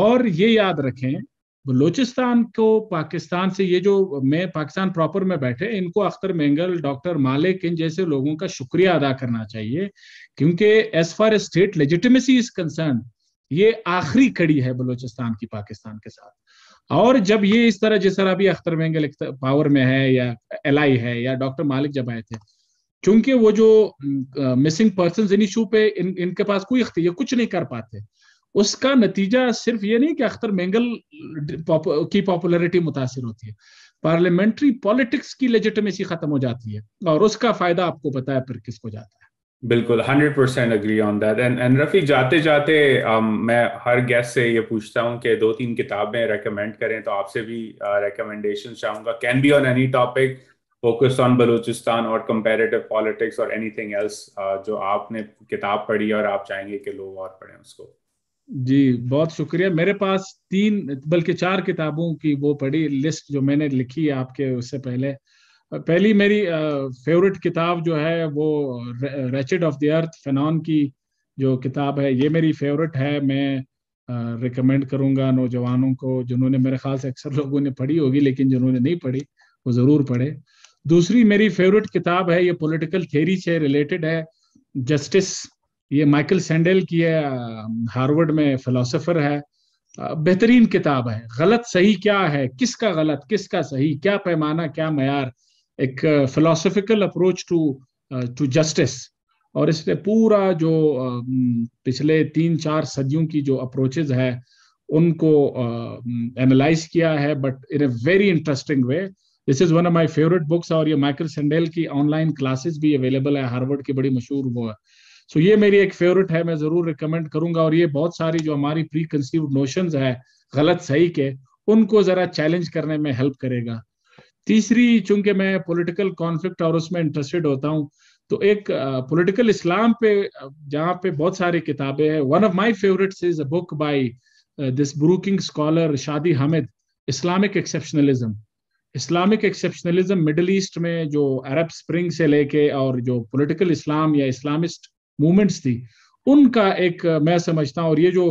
और ये याद रखें बलूचिस्तान को पाकिस्तान से ये जो मैं पाकिस्तान प्रॉपर में बैठे इनको अख्तर मेंगल डॉक्टर मालिक इन जैसे लोगों का शुक्रिया अदा करना चाहिए क्योंकि as far state legitimacy is concern ये आखिरी कड़ी है बलूचिस्तान की पाकिस्तान के साथ और जब ये इस तरह जिस तरह अभी अख्तर मेंगल पावर में है या एल है या डॉक्टर मालिक जब आए थे क्योंकि वो जो मिसिंग पर्सन इन इशू पे इन, इनके पास कोई कुछ नहीं कर पाते उसका नतीजा सिर्फ ये नहीं कि अख्तर मेंगल की पॉपुलैरिटी मुतासर होती है पार्लियामेंट्री पॉलिटिक्स की लेजिटमेसी खत्म हो जाती है और उसका फायदा आपको पता है फिर किसको जाता है बिल्कुल hundred percent agree on that and and Rafi जाते जाते um, मैं हर गेस्ट से ये पूछता हूँ कि दो तीन किताबें रेकमेंड करें तो आपसे भी रेकमेंडेशन uh, चाहूंगा can be on any topic focus on Balochistan और कंपेरेटिव पॉलिटिक्स और एनीथिंग एल्स जो आपने किताब पढ़ी और आप चाहेंगे कि लोग और पढ़ें उसको जी बहुत शुक्रिया मेरे पास तीन बल्कि चार किताबों की वो पड़ी लिस्ट जो मैंने लिखी है आपके उससे पहले पहली मेरी फेवरेट किताब जो है वो wretched of the earth Fanon की जो किताब है ये मेरी फेवरेट है मैं रिकमेंड करूंगा नौजवानों को जिन्होंने मेरे ख्याल से अक्सर लोगों ने पढ़ी होगी लेकिन जिन्होंने नहीं पढ़ी वो ज़रूर पढ़े दूसरी मेरी फेवरेट किताब है ये पॉलिटिकल थेरी से रिलेटेड है जस्टिस ये माइकल सैंडल की है हार्वर्ड में फिलोसोफर है बेहतरीन किताब है गलत सही क्या है किसका गलत किसका सही क्या पैमाना क्या मैार एक philosophical approach to to justice और इसने पूरा जो पिछले तीन चार सदियों की जो अप्रोचेज है उनको एनालाइज किया है but in a very interesting way this is one of my favourite books और ये माइकल सेंडेल की ऑनलाइन क्लासेस भी अवेलेबल है हार्वर्ड की बड़ी मशहूर वो सो ये मेरी एक फेवरेट है मैं जरूर रिकमेंड करूंगा और ये बहुत सारी जो हमारी प्री कंसीव नोशन है गलत सही के उनको जरा चैलेंज करने में हेल्प करेगा तीसरी चूंकि मैं पॉलिटिकल कॉन्फ्लिक्ट और उसमें इंटरेस्टेड होता हूँ तो एक पॉलिटिकल uh, इस्लाम पे जहाँ पे बहुत सारी किताबें हैं one of my favourites is a book by this Brooking scholar Shadi Hamid Islamic exceptionalism Islamic exceptionalism Middle East में जो अरब स्प्रिंग से लेके और जो पॉलिटिकल इस्लाम या इस्लामिस्ट मूवमेंट्स थी उनका एक मैं समझता हूँ और ये जो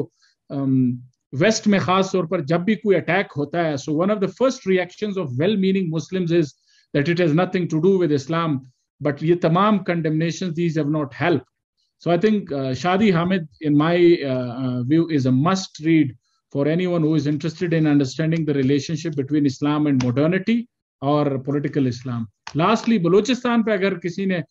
वेस्ट में खास तौर पर जब भी कोई अटैक होता है so one of the first reactions of well meaning Muslims is that it has nothing to do with Islam but ये तमाम condemnation these have not help so I think Shadi Hamid in my view is a must read for anyone who is interested in understanding the relationship between Islam and modernity और political Islam lastly Balochistan पे अगर किसी ने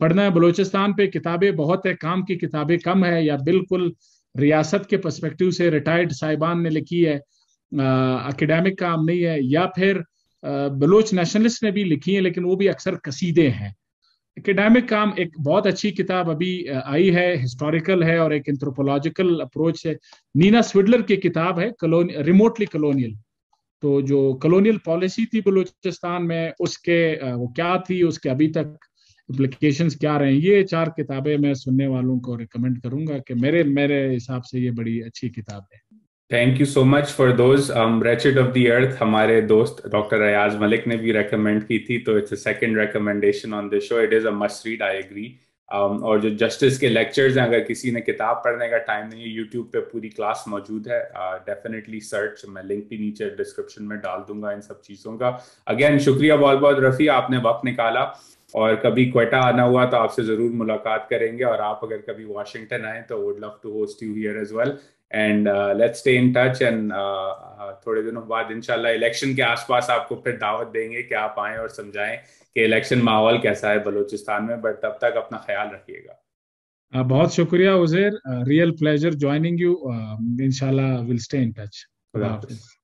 पढ़ना है बलूचिस्तान पे किताबें बहुत है काम की किताबें कम है या बिल्कुल रियासत के पर्सपेक्टिव से रिटायर्ड साहिबान ने लिखी है अकेडेमिक काम नहीं है या फिर बलोच नेशनलिस्ट ने भी लिखी है लेकिन वो भी अक्सर कसीदे हैं एकेडमिक काम एक बहुत अच्छी किताब अभी आई है हिस्टोरिकल है और एक एंथ्रोपोलॉजिकल अप्रोच है नीना स्विडलर की किताब है कलोन रिमोटली कलोनियल तो जो कलोनियल पॉलिसी थी बलूचिस्तान में उसके वो क्या थी उसके अभी तक इम्प्लीकेशन क्या रहे ये चार किताबें मैं सुनने वालों को रिकमेंड करूंगा कि मेरे मेरे हिसाब से ये बड़ी अच्छी किताब है thank you so much for those wretched of the earth हमारे दोस्त डॉक्टर अयाज मलिक ने भी रेकमेंड की थी तो it's a second recommendation on the show it is a must read I agree और जो जस्टिस के लेक्चर्स हैं अगर किसी ने किताब पढ़ने का टाइम नहीं है यूट्यूब पे पूरी क्लास मौजूद है डेफिनेटली uh, सर्च मैं लिंक भी नीचे डिस्क्रिप्शन में डाल दूंगा इन सब चीज़ों का अगेन शुक्रिया बहुत बहुत रफ़ी आपने वक्त निकाला और कभी क्वेटा आना हुआ तो आपसे जरूर मुलाकात करेंगे और आप अगर कभी वाशिंगटन आए तो would love to host you here as well and let's stay in touch and थोड़े दिनों बाद इंशाल्लाह इलेक्शन के आसपास आपको फिर दावत देंगे कि आप आए और समझाएं कि इलेक्शन माहौल कैसा है बलोचिस्तान में बट तब तक अपना ख्याल रखिएगा uh, बहुत शुक्रिया Uzair real pleasure joining you इंशाल्लाह विल स्टे इन टच